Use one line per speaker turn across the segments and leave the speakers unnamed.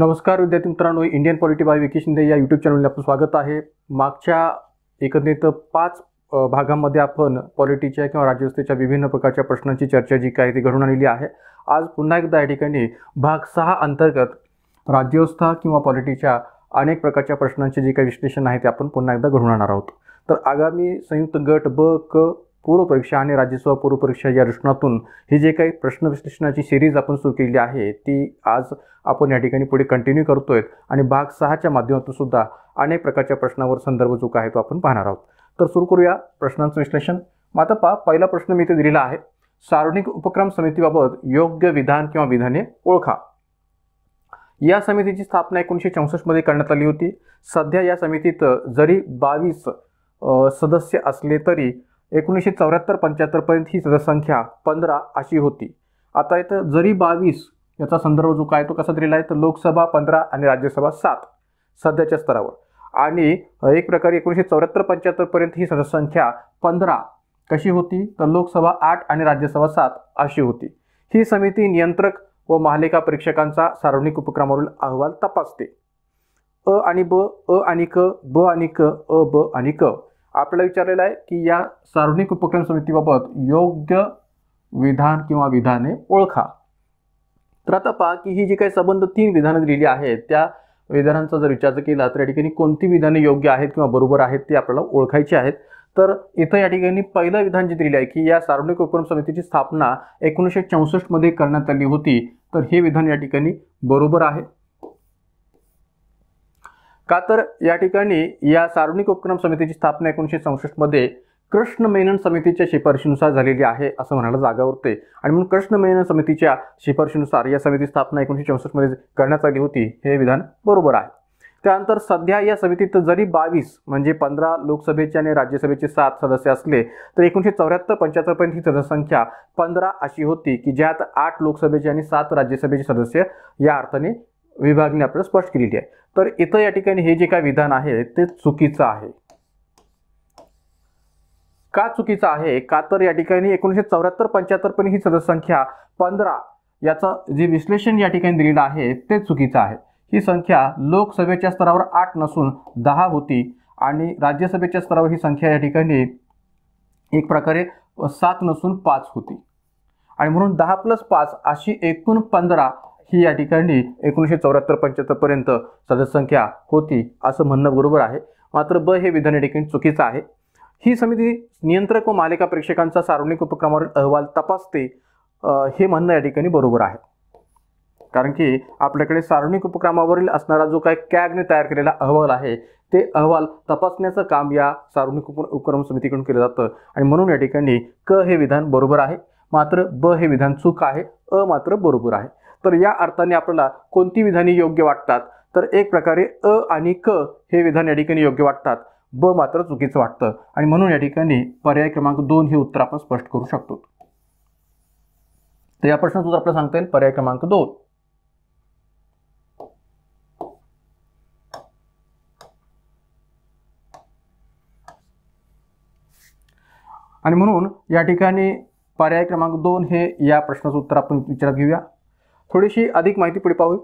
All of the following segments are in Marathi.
नमस्कार विद्यार्थी मित्रांनो Indian polity by Vicky Shinde या यूट्यूब चॅनलला आपलं स्वागत आहे मागच्या एकंदरीत पाच भागामध्ये आपण पॉलिटीच्या किंवा राज्यव्यवस्थेच्या विभिन्न प्रकारच्या प्रश्नांची चर्चा जी काय ती घडून आलेली आहे आज पुन्हा एकदा या ठिकाणी भाग सहा अंतर्गत राज्यव्यवस्था किंवा पॉलिटीच्या अनेक प्रकारच्या प्रश्नांचे जे काही विश्लेषण आहे ते आपण पुन्हा एकदा घडून आणणार आहोत तर आगामी संयुक्त गट ब क पूर्वपरीक्षा आणि राज्यसभा पूर्वपरीक्षा या दृष्णातून ही जे काही प्रश्न विश्लेषणाची सिरीज आपण सुरू केलेली आहे ती आज आपण या ठिकाणी पुढे कंटिन्यू करतो आहे आणि भाग सहाच्या माध्यमातून सुद्धा अनेक प्रकारच्या प्रश्नावर संदर्भ जो आहे तो आपण पाहणार आहोत तर सुरू करूया प्रश्नांचं विश्लेषण मात्र पा पहिला प्रश्न मी इथे दिलेला आहे सार्वजनिक उपक्रम समितीबाबत योग्य विधान किंवा विधाने ओळखा या समितीची स्थापना एकोणीसशे चौसष्टमध्ये करण्यात आली होती सध्या या समितीत जरी बावीस सदस्य असले तरी एकोणीसशे चौऱ्याहत्तर पंच्याहत्तरपर्यंत ही सदस्यसंख्या पंधरा अशी होती आता इथं जरी बावीस याचा संदर्भ जो काय तो कसा दिलेला आहे तर लोकसभा पंधरा आणि राज्यसभा सात सध्याच्या स्तरावर आणि एक प्रकारे एकोणीसशे चौऱ्याहत्तर पंच्याहत्तरपर्यंत ही सदस्यसंख्या पंधरा कशी होती तर लोकसभा आठ आणि राज्यसभा सात अशी होती ही समिती नियंत्रक व महालेखा परीक्षकांचा सार्वजनिक उपक्रमावरील अहवाल तपासते अ आणि ब अ आणि क ब आणि क अ ब आणि क आपल्याला विचारलेलं आहे की या सार्वजनिक उपक्रम समितीबाबत योग्य विधान किंवा विधाने ओळखा तर आता पहा की ही जी काही संबंध तीन विधानं दिलेली आहेत त्या विधानांचा जर विचार केला तर या ठिकाणी कोणती विधाने योग्य आहेत किंवा बरोबर आहेत ते आपल्याला ओळखायची आहेत तर इथं या ठिकाणी पहिलं विधान जे दिलेलं आहे की या सार्वजनिक उपक्रम समितीची स्थापना एकोणीसशे चौसष्टमध्ये करण्यात आली होती तर हे विधान या ठिकाणी बरोबर आहे का तर या ठिकाणी या सार्वजनिक उपक्रम समितीची स्थापना एकोणीसशे चौसष्टमध्ये कृष्ण मेनन समितीच्या शिफारशीनुसार झालेली आहे असं म्हणायला जागा उरते आणि म्हणून कृष्ण मेनन समितीच्या शिफारशीनुसार या समिती स्थापना एकोणीसशे चौसष्टमध्ये करण्यात आली होती हे विधान बरोबर आहे त्यानंतर सध्या या समितीत जरी बावीस म्हणजे पंधरा लोकसभेचे आणि राज्यसभेचे सात सदस्य असले तर एकोणीसशे चौऱ्याहत्तर पंच्याहत्तरपर्यंत ही सदस्यसंख्या पंधरा अशी होती की ज्यात आठ लोकसभेचे आणि सात राज्यसभेचे सदस्य या अर्थाने विभागने आपल्याला स्पष्ट केलेली आहे तर इथं या ठिकाणी हे जे काय विधान आहे ते चुकीचं आहे का चुकीचं आहे का तर या ठिकाणी एकोणीसशे चौऱ्याहत्तर पंच्याहत्तर पण ही सदस्यसंख्या पंधरा याचं जे विश्लेषण या ठिकाणी दिलेलं आहे ते चुकीचं आहे ही संख्या लोकसभेच्या स्तरावर आठ नसून दहा होती आणि राज्यसभेच्या स्तरावर ही संख्या या ठिकाणी एक प्रकारे सात नसून पाच होती आणि म्हणून दहा प्लस पाच अशी एकूण पंधरा ही या ठिकाणी एकोणीसशे चौऱ्याहत्तर पंच्याहत्तरपर्यंत सदस्यसंख्या होती असं म्हणणं बरोबर आहे मात्र ब हे विधान या ठिकाणी चुकीचं आहे ही समिती नियंत्रक व मालिका प्रेक्षकांचा सार्वजनिक उपक्रमावरील अहवाल तपासते हे म्हणणं या ठिकाणी बरोबर आहे कारण की आपल्याकडे सार्वजनिक उपक्रमावरील असणारा जो काय कॅगने तयार केलेला अहवाल आहे ते अहवाल तपासण्याचं काम या सार्वजनिक उपक्रम समितीकडून केलं जातं आणि म्हणून या ठिकाणी क हे विधान बरोबर आहे मात्र ब हे विधान चूक आहे अ मात्र बरोबर आहे तर या अर्थाने आपल्याला कोणती विधाने योग्य वाटतात तर एक प्रकारे अ आणि क हे विधान या ठिकाणी योग्य वाटतात ब मात्र चुकीचं वाटतं आणि म्हणून या ठिकाणी पर्याय क्रमांक दोन हे उत्तर आपण स्पष्ट करू शकतो तर या प्रश्नाचं उत्तर आपल्याला सांगता येईल पर्याय क्रमांक दोन आणि म्हणून या ठिकाणी पर्याय क्रमांक दोन हे या प्रश्नाचं उत्तर आपण विचारात घेऊया थोडीशी अधिक माहिती पुढे पाहू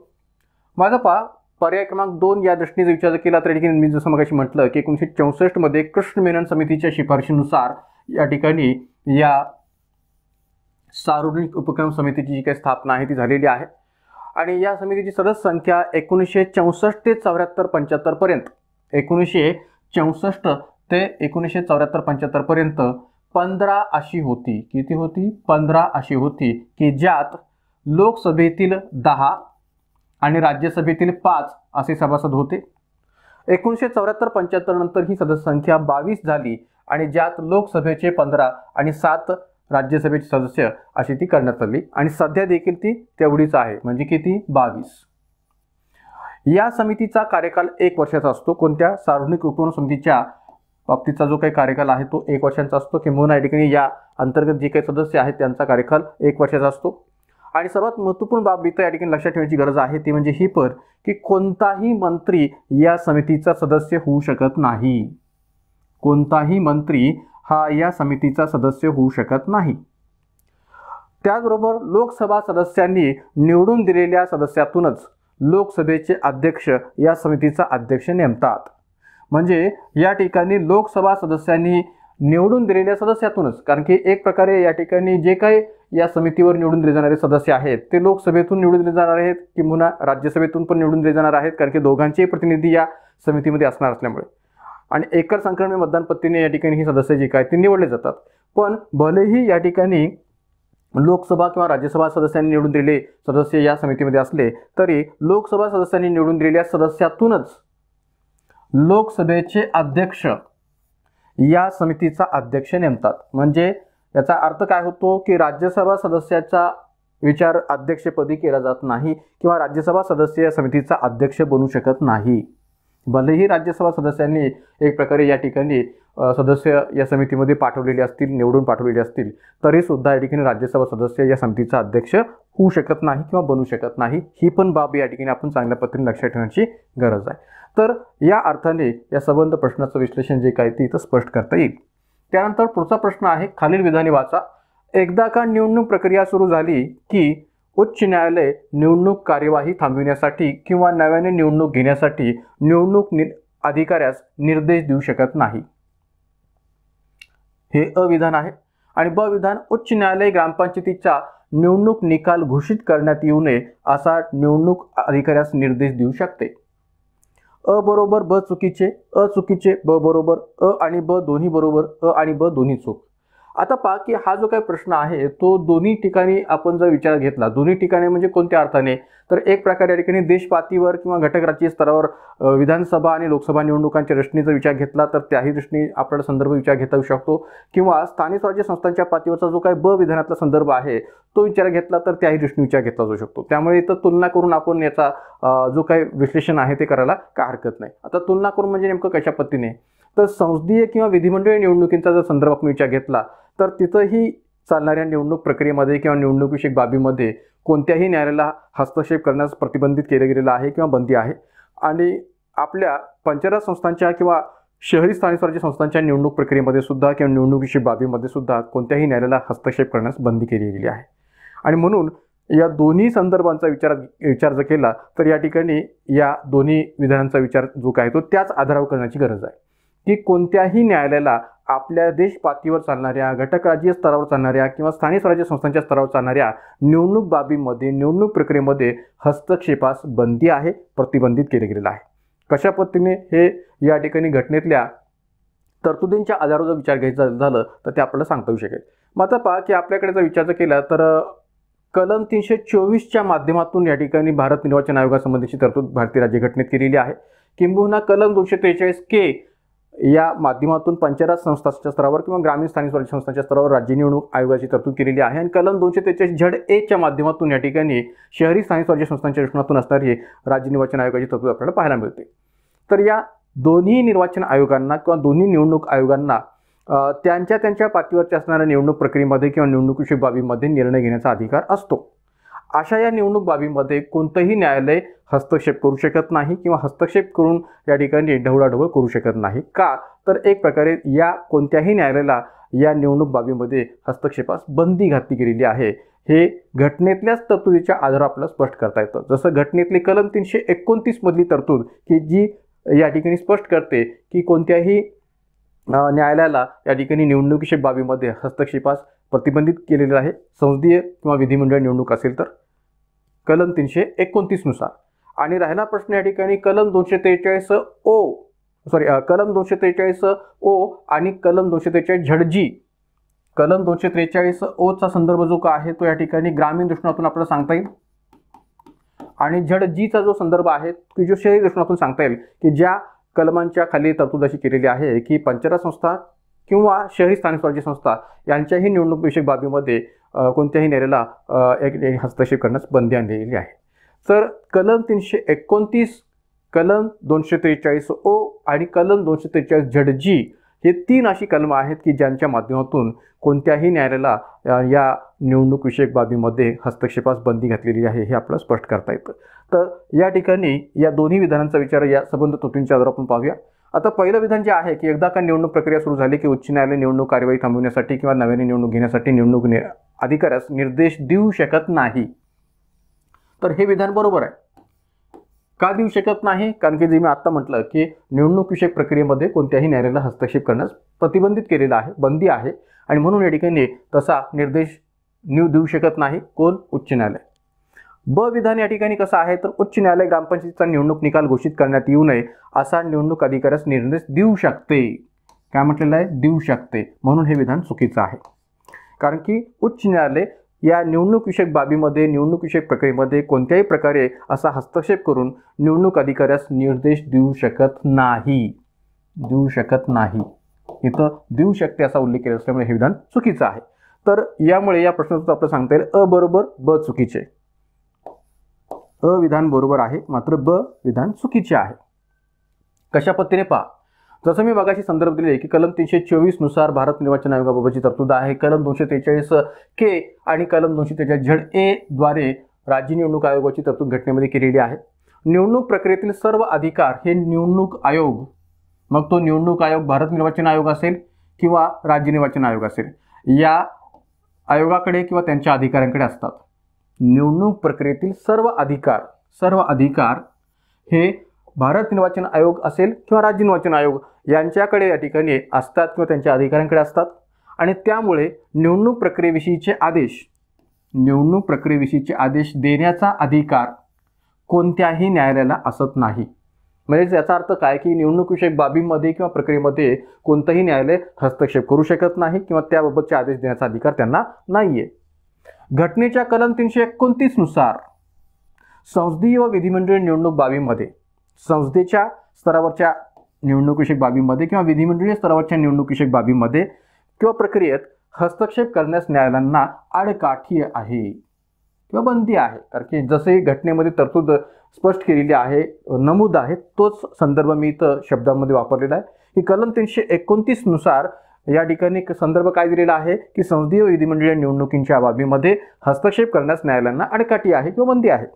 माझा पा पर्याय क्रमांक दोन या दृष्टीने विचार केला तर ठिकाणी मी जसं मगाशी म्हटलं की एकोणीसशे चौसष्टमध्ये कृष्ण मेनन समितीच्या शिफारशीनुसार या ठिकाणी या सार्वजनिक उपक्रम समितीची जी काही स्थापना आहे ती झालेली आहे आणि या समितीची सदस्य संख्या एकोणीसशे चौसष्ट ते चौऱ्याहत्तर पंच्याहत्तरपर्यंत एकोणीसशे चौसष्ट ते एकोणीसशे चौऱ्याहत्तर पंच्याहत्तरपर्यंत पंधरा अशी होती किती होती पंधरा अशी होती की ज्यात लोकसभेतील दहा आणि राज्यसभेतील पाच असे सभासद होते एकोणीसशे चौऱ्याहत्तर पंच्याहत्तर नंतर ही सदस्यसंख्या बावीस झाली आणि ज्यात लोकसभेचे पंधरा आणि सात राज्यसभेचे सदस्य अशी ती करण्यात आली आणि सध्या देखील ती तेवढीच आहे म्हणजे किती बावीस या समितीचा कार्यकाल एक वर्षाचा असतो कोणत्या सार्वजनिक उपकरण समितीच्या बाबतीचा जो काही कार्यकाल आहे तो एक वर्षांचा असतो किंवा या ठिकाणी या अंतर्गत जे काही सदस्य आहेत त्यांचा कार्यकाल एक वर्षाचा असतो आणि सर्वात महत्त्वपूर्ण बाब इथं या ठिकाणी लक्षात ठेवायची गरज आहे ती म्हणजे ही पर की कोणताही मंत्री या समितीचा सदस्य होऊ शकत नाही कोणताही मंत्री हा या समितीचा सदस्य होऊ शकत नाही त्याचबरोबर लोकसभा सदस्यांनी निवडून दिलेल्या सदस्यातूनच लोकसभेचे अध्यक्ष या समितीचा अध्यक्ष नेमतात म्हणजे या ठिकाणी लोकसभा सदस्यांनी निवडून दिलेल्या सदस्यातूनच कारण की एक प्रकारे या ठिकाणी जे काही या समितीवर निवडून दिले जाणारे सदस्य आहेत ते लोकसभेतून निवडून दिले जाणार आहेत किंवा राज्यसभेतून पण निवडून दिले जाणार आहेत कारण की दोघांचेही प्रतिनिधी या समितीमध्ये असणार असल्यामुळे आणि एकर संक्रमण मतदान पत्तीने या ठिकाणी ही सदस्य जे काय ते निवडले जातात पण भलेही या ठिकाणी लोकसभा किंवा राज्यसभा सदस्यांनी निवडून दिलेले सदस्य या समितीमध्ये असले तरी लोकसभा सदस्यांनी निवडून दिलेल्या सदस्यातूनच लोकसभेचे अध्यक्ष या समितीचा अध्यक्ष नेमतात म्हणजे याचा अर्थ काय होतो की राज्यसभा सदस्याचा विचार अध्यक्षपदी केला जात नाही किंवा राज्यसभा सदस्य या समितीचा अध्यक्ष बनू शकत नाही भलेही राज्यसभा सदस्यांनी एक प्रकारे या ठिकाणी सदस्य या समितीमध्ये पाठवलेले असतील निवडून पाठवलेले असतील तरीसुद्धा या ठिकाणी राज्यसभा सदस्य या समितीचा अध्यक्ष होऊ शकत नाही किंवा बनू शकत नाही ही पण बाब या ठिकाणी आपण चांगल्या पद्धतीने लक्षात ठेवण्याची गरज आहे तर या अर्थाने या संबंध प्रश्नाचं विश्लेषण जे काय ते इथं स्पष्ट करता येईल त्यानंतर पुढचा प्रश्न आहे खालील विधाने वाचा एकदा का निवडणूक प्रक्रिया सुरू झाली की उच्च न्यायालय निवडणूक कार्यवाही थांबविण्यासाठी किंवा नव्याने निवडणूक घेण्यासाठी निवडणूक नि अधिकाऱ्यास निर्देश देऊ शकत नाही हे अविधान आहे आणि ब विधान उच्च न्यायालय ग्रामपंचायतीच्या निवडणूक निकाल घोषित करण्यात येऊ नये असा निवडणूक अधिकाऱ्यास निर्देश देऊ शकते अ बरोबर ब चुकीचे अ चुकीचे ब बरोबर अ आणि ब दोन्ही बरोबर अ आणि ब दोन्ही चूक आता पहा की हा जो काही प्रश्न आहे तो दोन्ही ठिकाणी आपण जर विचार घेतला दोन्ही ठिकाणी म्हणजे कोणत्या अर्थाने तर एक प्रकारे या ठिकाणी देशपातीवर किंवा घटक राज्य स्तरावर विधानसभा आणि लोकसभा निवडणुकांच्या दृष्टीने विचार घेतला तर त्याही दृष्टीने आपल्याला संदर्भ विचार घेता येऊ शकतो किंवा स्थानिक स्वराज्य संस्थांच्या पातळीवरचा जो काही ब विधानातला संदर्भ आहे तो विचार घेतला तर त्याही दृष्टीने विचार घेतला जाऊ शकतो त्यामुळे इथं तुलना करून आपण याचा जो काही विश्लेषण आहे ते करायला काय हरकत नाही आता तुलना करून म्हणजे नेमकं कशा पद्धतीने तर संसदीय किंवा विधिमंडळ निवडणुकींचा जर संदर्भ आपण विचार घेतला तर तिथंही चालणाऱ्या निवडणूक प्रक्रियेमध्ये किंवा निवडणुकीशी बाबीमध्ये कोणत्याही न्यायालयाला हस्तक्षेप करण्यास प्रतिबंधित केलं गेलेलं आहे किंवा बंदी आहे आणि आपल्या पंचायत संस्थांच्या किंवा शहरी स्थानिक स्वराज्य संस्थांच्या निवडणूक प्रक्रियेमध्ये सुद्धा किंवा निवडणुकीशी बाबीमध्ये सुद्धा कोणत्याही न्यायालयाला हस्तक्षेप करण्यास बंदी केली गेली आहे आणि म्हणून या दोन्ही संदर्भांचा विचार विचार जर केला तर या ठिकाणी या दोन्ही विधानांचा विचार जो काय तो त्याच आधारावर करण्याची गरज आहे की कोणत्याही न्यायालयाला आपल्या देशपातीवर चालणाऱ्या घटक राज्य स्तरावर चालणाऱ्या किंवा स्थानिक स्वराज्य संस्थांच्या स्तरावर चालणाऱ्या निवडणूक बाबीमध्ये निवडणूक प्रक्रियेमध्ये हस्तक्षेपास बंदी आहे प्रतिबंधित केले गेलेलं आहे कशा पद्धतीने हे या ठिकाणी घटनेतल्या तरतुदींच्या आधारावर जर विचार घ्यायचा झालं तर ते आपल्याला सांगता येऊ शकेल मात्र पहा की आपल्याकडे जर विचार जर केला तर कलम तीनशे चोवीसच्या माध्यमातून या ठिकाणी भारत निर्वाचन आयोगासंबंधीची तरतूद भारतीय राज्यघटनेत केलेली आहे किंबहुना कलम दोनशे त्रेचाळीस के या माध्यमातून पंचायत संस्थांच्या स्तरावर किंवा ग्रामीण स्थानिक स्वराज्य संस्थांच्या स्तरावर राज्य निवडणूक आयोगाची तरतूद केलेली आहे आणि कलम दोनशे त्रेचाळीस झड एच्या माध्यमातून या ठिकाणी शहरी स्थानिक स्वराज्य संस्थांच्या दृष्टीतून असणारी राज्य निर्वाचन आयोगाची तरतूद आपल्याला पाहायला मिळते तर या दोन्ही निर्वाचन आयोगांना किंवा दोन्ही निवडणूक आयोगांना त्यांच्या त्यांच्या पातळीवरच्या असणाऱ्या निवडणूक प्रक्रियेमध्ये किंवा निवडणुकीशी बाबीमध्ये निर्णय घेण्याचा अधिकार असतो अशा या निवडणूक बाबीमध्ये कोणतंही न्यायालय हस्तक्षेप करू शकत नाही किंवा हस्तक्षेप करून या ठिकाणी ढवळाढवळ करू शकत नाही का तर एक प्रकारे या कोणत्याही न्यायालयाला या निवडणूक बाबीमध्ये हस्तक्षेपास बंदी घातली गेलेली आहे हे घटनेतल्याच तरतुदीच्या आधार आपल्याला स्पष्ट करता येतं जसं घटनेतली कलम तीनशे एकोणतीसमधली तरतूद की जी या ठिकाणी स्पष्ट करते की कोणत्याही न्यायालयाला या ठिकाणी निवडणुकीच्या बाबीमध्ये हस्तक्षेपास प्रतिबंधित केलेलं आहे संसदीय किंवा विधिमंडळ निवडणूक असेल तर कलम तीनशे एकोणतीसनुसार आणि राहिला प्रश्न या ठिकाणी कलम दोनशे त्रेचाळीस ओ सॉरी कलम दोनशे त्रेचाळीस ओ आणि कलम दोनशे त्रेचाळीस झडजी कलम दोनशे त्रेचाळीस ओचा संदर्भ जो का आहे तो या ठिकाणी ग्रामीण दृष्टिकोनातून आपल्याला सांगता येईल आणि झडजीचा जो संदर्भ आहे की जो शहरी दृष्टिकोनातून सांगता येईल की ज्या कलमांच्या खाली तरतूद अशी केलेली आहे की पंचरा संस्था किंवा शहरी स्थानिक स्वराज्य संस्था यांच्याही निवडणूकविषयक बाबीमध्ये कोणत्याही नेरेला एक हस्तक्षेप करण्यास बंदी आणलेली आहे तर कलम तीनशे एकोणतीस कलम दोनशे त्रेचाळीस ओ आणि कलम दोनशे त्रेचाळीस झड जी हे तीन अशी कलमं आहेत की ज्यांच्या माध्यमातून कोणत्याही न्यायालयाला या निवडणूक विषयक बाबीमध्ये हस्तक्षेपास बंदी घातलेली आहे हे आपल्याला स्पष्ट करता येतं तर या ठिकाणी या दोन्ही विधानांचा विचार या संबंध तुटींच्या आधारे आपण पाहूया आता पहिलं विधान जे आहे की एकदा का निवडणूक प्रक्रिया सुरू झाली की उच्च न्यायालय निवडणूक कार्यवाही थांबवण्यासाठी किंवा नव्याने निवडणूक घेण्यासाठी निवडणूक नि अधिकाऱ्यास निर्देश देऊ शकत नाही तर हे विधान बरोबर आहे का देऊ शकत नाही कारण की जे मी आत्ता म्हटलं की निवडणूकविषयक प्रक्रियेमध्ये कोणत्याही न्यायालयाला हस्तक्षेप करण्यास प्रतिबंधित केलेला आहे बंदी आहे आणि म्हणून या ठिकाणी तसा निर्देश न्यू देऊ शकत नाही कोण उच्च न्यायालय ब विधान या ठिकाणी कसं आहे तर उच्च न्यायालय ग्रामपंचायतीचा निवडणूक निकाल घोषित करण्यात येऊ नये असा निवडणूक अधिकाऱ्यास निर्देश देऊ शकते काय म्हटलेलं आहे देऊ शकते म्हणून हे विधान चुकीचं आहे कारण की उच्च न्यायालय या निवडणूकविषयक बाबीमध्ये निवडणूक विषयक प्रक्रियेमध्ये कोणत्याही प्रकारे असा हस्तक्षेप करून निवडणूक अधिकाऱ्यास निर्देश देऊ शकत नाही देऊ शकत नाही इथं देऊ शकते असा उल्लेख केला असल्यामुळे हे विधान चुकीचं आहे तर यामुळे या प्रश्नाचं आपलं सांगता येईल अ बरोबर ब चुकीचे अ विधान बरोबर आहे मात्र ब विधान चुकीचे आहे कशा पद्धतीने पहा जसं मी मगाशी संदर्भ दिले की कलम तीनशे चोवीसनुसार भारत निर्वाचन आयोगाबाबतची तरतूद आहे कलम दोनशे त्रेचाळीस के आणि कलम दोनशे त्रेचाळीस झड ए द्वारे राज्य निवडणूक आयोगाची तरतूद घटनेमध्ये केलेली आहे निवडणूक प्रक्रियेतील सर्व अधिकार हे निवडणूक आयोग मग तो निवडणूक आयोग भारत निर्वाचन आयोग असेल किंवा राज्य निर्वाचन आयोग असेल या आयोगाकडे किंवा त्यांच्या अधिकाऱ्यांकडे असतात निवडणूक प्रक्रियेतील सर्व अधिकार सर्व अधिकार हे भारत निर्वाचन आयोग असेल किंवा राज्य निर्वाचन आयोग यांच्याकडे या ठिकाणी असतात किंवा त्यांच्या अधिकाऱ्यांकडे असतात आणि त्यामुळे निवडणूक प्रक्रियेविषयीचे आदेश निवडणूक प्रक्रियेविषयीचे आदेश देण्याचा अधिकार कोणत्याही न्यायालयाला असत नाही म्हणजेच याचा अर्थ काय की निवडणूकविषयक बाबीमध्ये किंवा प्रक्रियेमध्ये कोणतंही न्यायालय हस्तक्षेप करू शकत नाही किंवा त्याबाबतचे आदेश देण्याचा अधिकार त्यांना नाही आहे घटनेच्या कलम तीनशे एकोणतीसनुसार संसदीय व विधिमंडळी निवडणूक बाबीमध्ये संसदेच्या स्तरावरच्या निवडणुकीशी बाबीमध्ये किंवा विधिमंडळीय स्तरावरच्या निवडणुकीविषयक बाबीमध्ये किंवा प्रक्रियेत हस्तक्षेप करण्यास न्यायालयांना आडकाठी आहे किंवा बंदी आहे कारण की जसे घटनेमध्ये तरतूद स्पष्ट केलेली आहे नमूद आहे तोच संदर्भ मी इथं शब्दामध्ये वापरलेला आहे की कलम तीनशे एकोणतीसनुसार या ठिकाणी संदर्भ काय दिलेला आहे की संसदीय विधिमंडळ निवडणुकींच्या बाबीमध्ये हस्तक्षेप करण्यास न्यायालयांना अडकाठी आहे किंवा बंदी आहे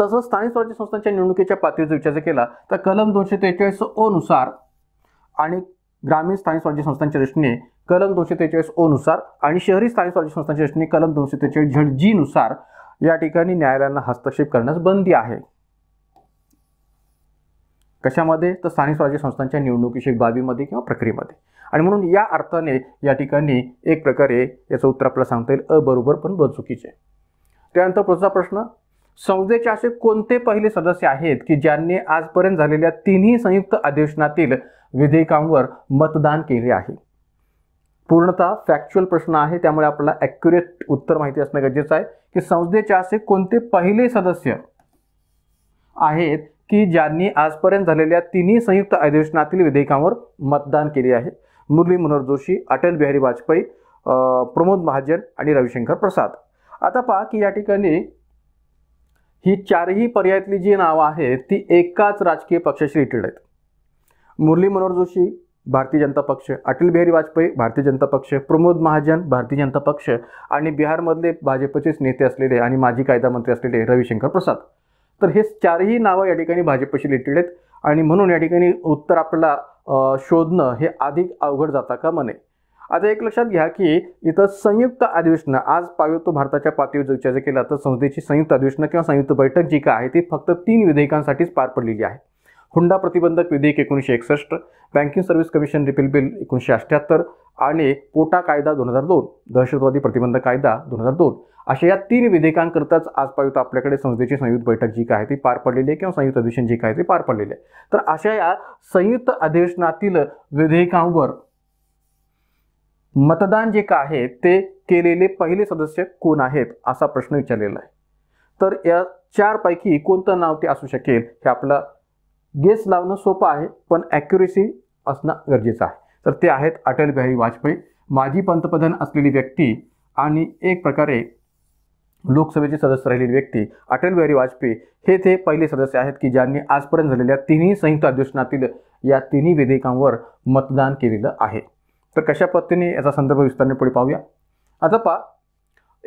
तसंच स्थानिक स्वराज्य संस्थांच्या निवडणुकीच्या पातळीचा विचार केला तर कलम दोनशे त्रेचाळीस ओ नुसार आणि ग्रामीण स्थानिक स्वराज्य संस्थांच्या दृष्टीने कलम दोनशे त्रेचाळीस ओ नुसार आणि शहरी स्थानिक स्वराज्य संस्थांच्या दृष्टीने कलम दोनशे त्रेचाळीस झड जी नुसार या ठिकाणी न्यायालयांना हस्तक्षेप करण्यास बंदी आहे कशामध्ये तर स्थानिक स्वराज्य संस्थांच्या निवडणुकीशी बाबीमध्ये किंवा प्रक्रियेमध्ये आणि म्हणून या अर्थाने या ठिकाणी एक प्रकारे याचं उत्तर आपल्याला सांगता येईल अबरोबर पण ब चुकीचे त्यानंतर पुढचा प्रश्न संसदेचे असे कोणते पहिले सदस्य आहेत की ज्यांनी आजपर्यंत झालेल्या तिन्ही संयुक्त अधिवेशनातील विधेयकांवर मतदान केले आहे पूर्णतः फॅक्च्युअल प्रश्न आहे त्यामुळे आपल्याला ॲक्युरेट उत्तर माहिती असणं गरजेचं आहे की संसदेचे असे कोणते पहिले सदस्य आहेत की ज्यांनी आजपर्यंत झालेल्या तिन्ही संयुक्त अधिवेशनातील विधेयकांवर मतदान केले आहे मुरली मनोहर जोशी अटल बिहारी वाजपेयी प्रमोद महाजन आणि रविशंकर प्रसाद आता पहा की या ठिकाणी ही चारही पर्यायातली जी नावं आहेत ती एकाच राजकीय पक्षाशी रिलेटेड आहेत मुरली मनोहर जोशी भारतीय जनता पक्ष अटल बिहारी वाजपेयी भारतीय जनता पक्ष प्रमोद महाजन भारतीय जनता पक्ष आणि बिहारमधले भाजपचेच नेते असलेले आणि माजी कायदा मंत्री असलेले रविशंकर प्रसाद तर हे चारही नावं या ठिकाणी भाजपशी रिलेटेड आहेत आणि म्हणून या ठिकाणी उत्तर आपल्याला शोधणं हे अधिक अवघड जाता का म्हणे आता एक लक्षात घ्या की इथं संयुक्त अधिवेशनं आज पाव तो भारताच्या पातळीवर जर विचार केला तर संसदेची संयुक्त अधिवेशनं किंवा संयुक्त बैठक जी का आहे ती फक्त तीन विधेयकांसाठीच पार पडलेली आहे हुंडा प्रतिबंधक विधेयक एकोणीसशे एकसष्ट banking service commission repeal bill एकोणीसशे अठ्ठ्याहत्तर आणि पोटा कायदा दोन हजार दोन दहशतवादी प्रतिबंध कायदा दोन हजार दोन अशा या तीन विधेयकांकरताच आज पाहिजे आपल्याकडे संसदेची संयुक्त बैठक जी काय आहे ती पार पडलेली आहे किंवा संयुक्त अधिवेशन जी काय आहे ते पार पडलेले आहे तर अशा या संयुक्त अधिवेशनातील विधेयकांवर मतदान जे काय आहे ते केलेले पहिले सदस्य कोण आहेत असा प्रश्न विचारलेला आहे तर या चारपैकी कोणतं नाव ते असू शकेल हे आपलं गेस लावणं सोपं आहे पण ॲक्युरेसी असणं गरजेचं आहे तर ते आहेत अटल बिहारी वाजपेयी माजी पंतप्रधान असलेली व्यक्ती आणि एक प्रकारे लोकसभेचे सदस्य राहिलेली व्यक्ती अटल बिहारी वाजपेयी हे ते पहिले सदस्य आहेत की ज्यांनी आजपर्यंत झालेल्या तिन्ही संयुक्त अधिवेशनातील या तिन्ही विधेयकांवर मतदान केलेलं आहे तर कशा पद्धतीने याचा संदर्भ विस्तारणे पुढे पाहूया आता पा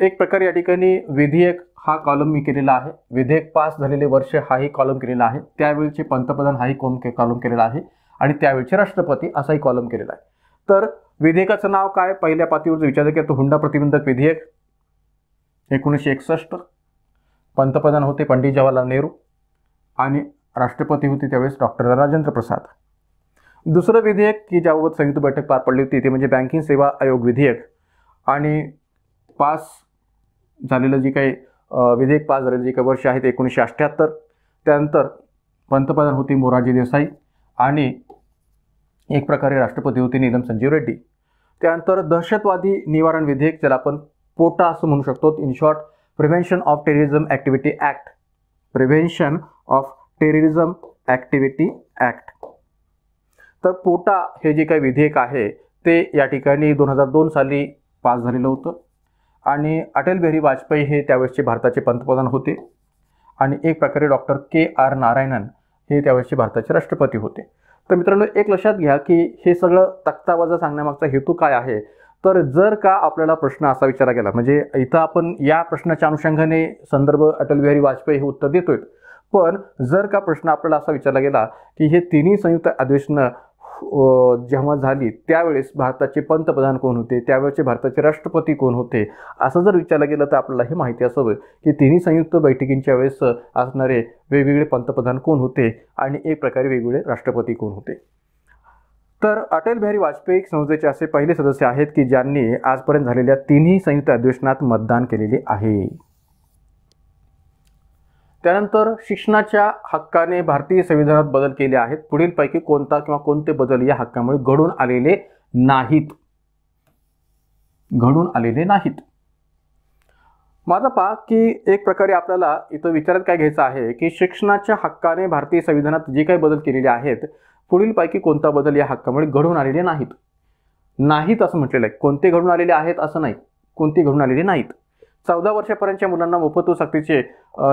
एक प्रकारे या ठिकाणी विधेयक हा कॉलम मी केलेला आहे विधेयक पास झालेले वर्ष हाही कॉलम केलेला आहे त्यावेळचे पंतप्रधान हाही कॉम के कॉलम केलेला आहे आणि त्यावेळचे राष्ट्रपती असाही कॉलम केलेला आहे तर विधेयकाचं नाव काय पहिल्या पातळीवर विचारलं की तो हुंडा प्रतिबंधक विधेयक एकोणीसशे एकसष्ट पंतप्रधान होते पंडित जवाहरलाल नेहरू आणि राष्ट्रपती होते त्यावेळेस डॉक्टर राजेंद्र प्रसाद दुसरं विधेयक की ज्याबाबत संयुक्त बैठक पार पडली होती ते म्हणजे बँकिंग सेवा आयोग विधेयक आणि पास झालेलं जे काही विधेयक पास झालेलं जे काही वर्ष आहे ते एकोणीसशे अठ्ठ्याहत्तर त्यानंतर पंतप्रधान होते मोरारजी देसाई आणि एक प्रकारे राष्ट्रपती होते नीलम संजीव रेड्डी त्यानंतर दहशतवादी निवारण विधेयक ज्याला आपण पोटा असं म्हणू शकतो in short prevention of terrorism activity act prevention of terrorism activity act तर पोटा हे जे काही विधेयक आहे ते या ठिकाणी दोन हजार दोन साली पास झालेलं होतं आणि अटल बिहारी वाजपेयी हे त्यावेळेसचे भारताचे पंतप्रधान होते आणि एक प्रकारे डॉक्टर के आर नारायणन हे त्यावेळेसचे भारताचे राष्ट्रपती होते तर मित्रांनो एक लक्षात घ्या की हे सगळं तक्तावाजा सांगण्यामागचा हेतू काय आहे तर जर का आपल्याला प्रश्न असा विचारला गेला म्हणजे इथं आपण या प्रश्नाच्या अनुषंगाने संदर्भ अटल बिहारी वाजपेयी हे उत्तर देतोय पण जर का प्रश्न आपल्याला असा विचारला गेला की हे तिन्ही संयुक्त अधिवेशनं जेव्हा झाली त्यावेळेस भारताचे पंतप्रधान कोण होते त्यावेळेचे भारताचे राष्ट्रपती कोण होते असं जर विचारलं गेलं तर आपल्याला हे माहिती असावं की तिन्ही संयुक्त बैठकींच्या वेळेस असणारे वेगवेगळे पंतप्रधान कोण होते आणि एक प्रकारे वेगवेगळे राष्ट्रपती कोण होते तर अटल बिहारी वाजपेयी संस्थेचे असे पहिले सदस्य आहेत की ज्यांनी आजपर्यंत झालेल्या तिन्ही संयुक्त अधिवेशनात मतदान केलेले आहे त्यानंतर शिक्षणाच्या हक्काने भारतीय संविधानात बदल केले आहेत पुढीलपैकी कोणता किंवा कोणते बदल या हक्कामुळे घडून आलेले नाहीत घडून आलेले नाहीत माझा पहा की एक प्रकारे आपल्याला इथं विचारात काय घ्यायचं आहे की शिक्षणाच्या हक्काने भारतीय संविधानात जे काही बदल केलेले आहेत पुढीलपैकी कोणता बदल या हक्कामुळे घडून आलेले नाहीत नाहीत असं म्हटलेलं आहे कोणते घडून आलेले आहेत असं नाही कोणते घडून आलेले नाहीत चौदा वर्षापर्यंतच्या मुलांना मोफत व सक्तीचे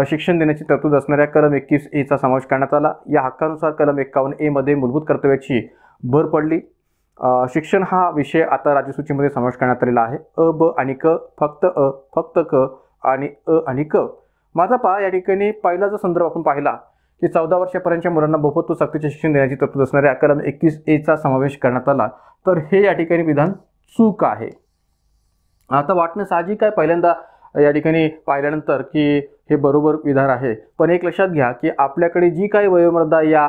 शिक्षण देण्याची तरतूद असणाऱ्या कलम एकवीस एचा समावेश करण्यात आला या हक्कानुसार कलम एकावन्न एमध्ये मूलभूत कर्तव्याची भर पडली शिक्षण हा विषय आता राज्यसूचीमध्ये समावेश करण्यात आलेला आहे अ ब आणि क फक्त अ फक्त क आणि अ आणि क माझा पहा या ठिकाणी पहिला जो संदर्भ आपण पाहिला की चौदा वर्षापर्यंतच्या मुलांना मोफत व सक्तीचे शिक्षण देण्याची तरतूद असणाऱ्या कलम एकवीस एचा समावेश करण्यात आला तर हे या ठिकाणी विधान चूक आहे आता वाटणं साहजिक आहे पहिल्यांदा या ठिकाणी पाहिल्यानंतर की हे बरोबर विधान आहे पण एक लक्षात घ्या की आपल्याकडे जी काही वयोमर्यादा या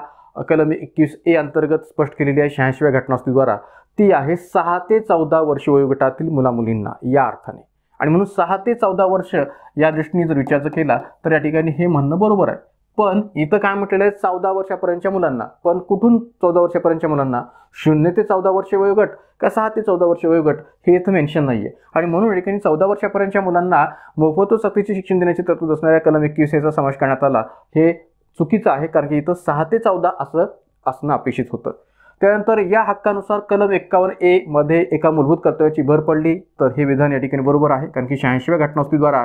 कलम एकवीस ए अंतर्गत स्पष्ट केलेली आहे शहाऐंशीव्या घटनास्थीद्वारा ती आहे सहा ते चौदा वर्ष वयोगटातील मुलामुलींना या अर्थाने आणि म्हणून सहा ते चौदा वर्ष या दृष्टीने जर विचार केला तर या ठिकाणी हे म्हणणं बरोबर आहे पण इथं काय म्हटलेलं आहे चौदा वर्षापर्यंतच्या मुलांना पण कुठून चौदा वर्षापर्यंतच्या मुलांना शून्य ते चौदा वर्ष वयोगट का सहा ते चौदा वर्ष वयोगट हे इथं मेन्शन नाही आहे आणि म्हणून या ठिकाणी चौदा वर्षापर्यंतच्या मुलांना मोफत सक्तीचे शिक्षण देण्याची तरतूद असणाऱ्या कलम एकवीस याचा समावेश करण्यात आला हे चुकीचं आहे कारण की इथं सहा ते चौदा असं असणं अपेक्षित होतं त्यानंतर या हक्कानुसार कलम एक्कावन्न ए मध्ये एका मूलभूत कर्तव्याची भर पडली तर हे विधान या ठिकाणी बरोबर आहे कारण की शहाऐंशीव्या घटनावस्तीद्वारा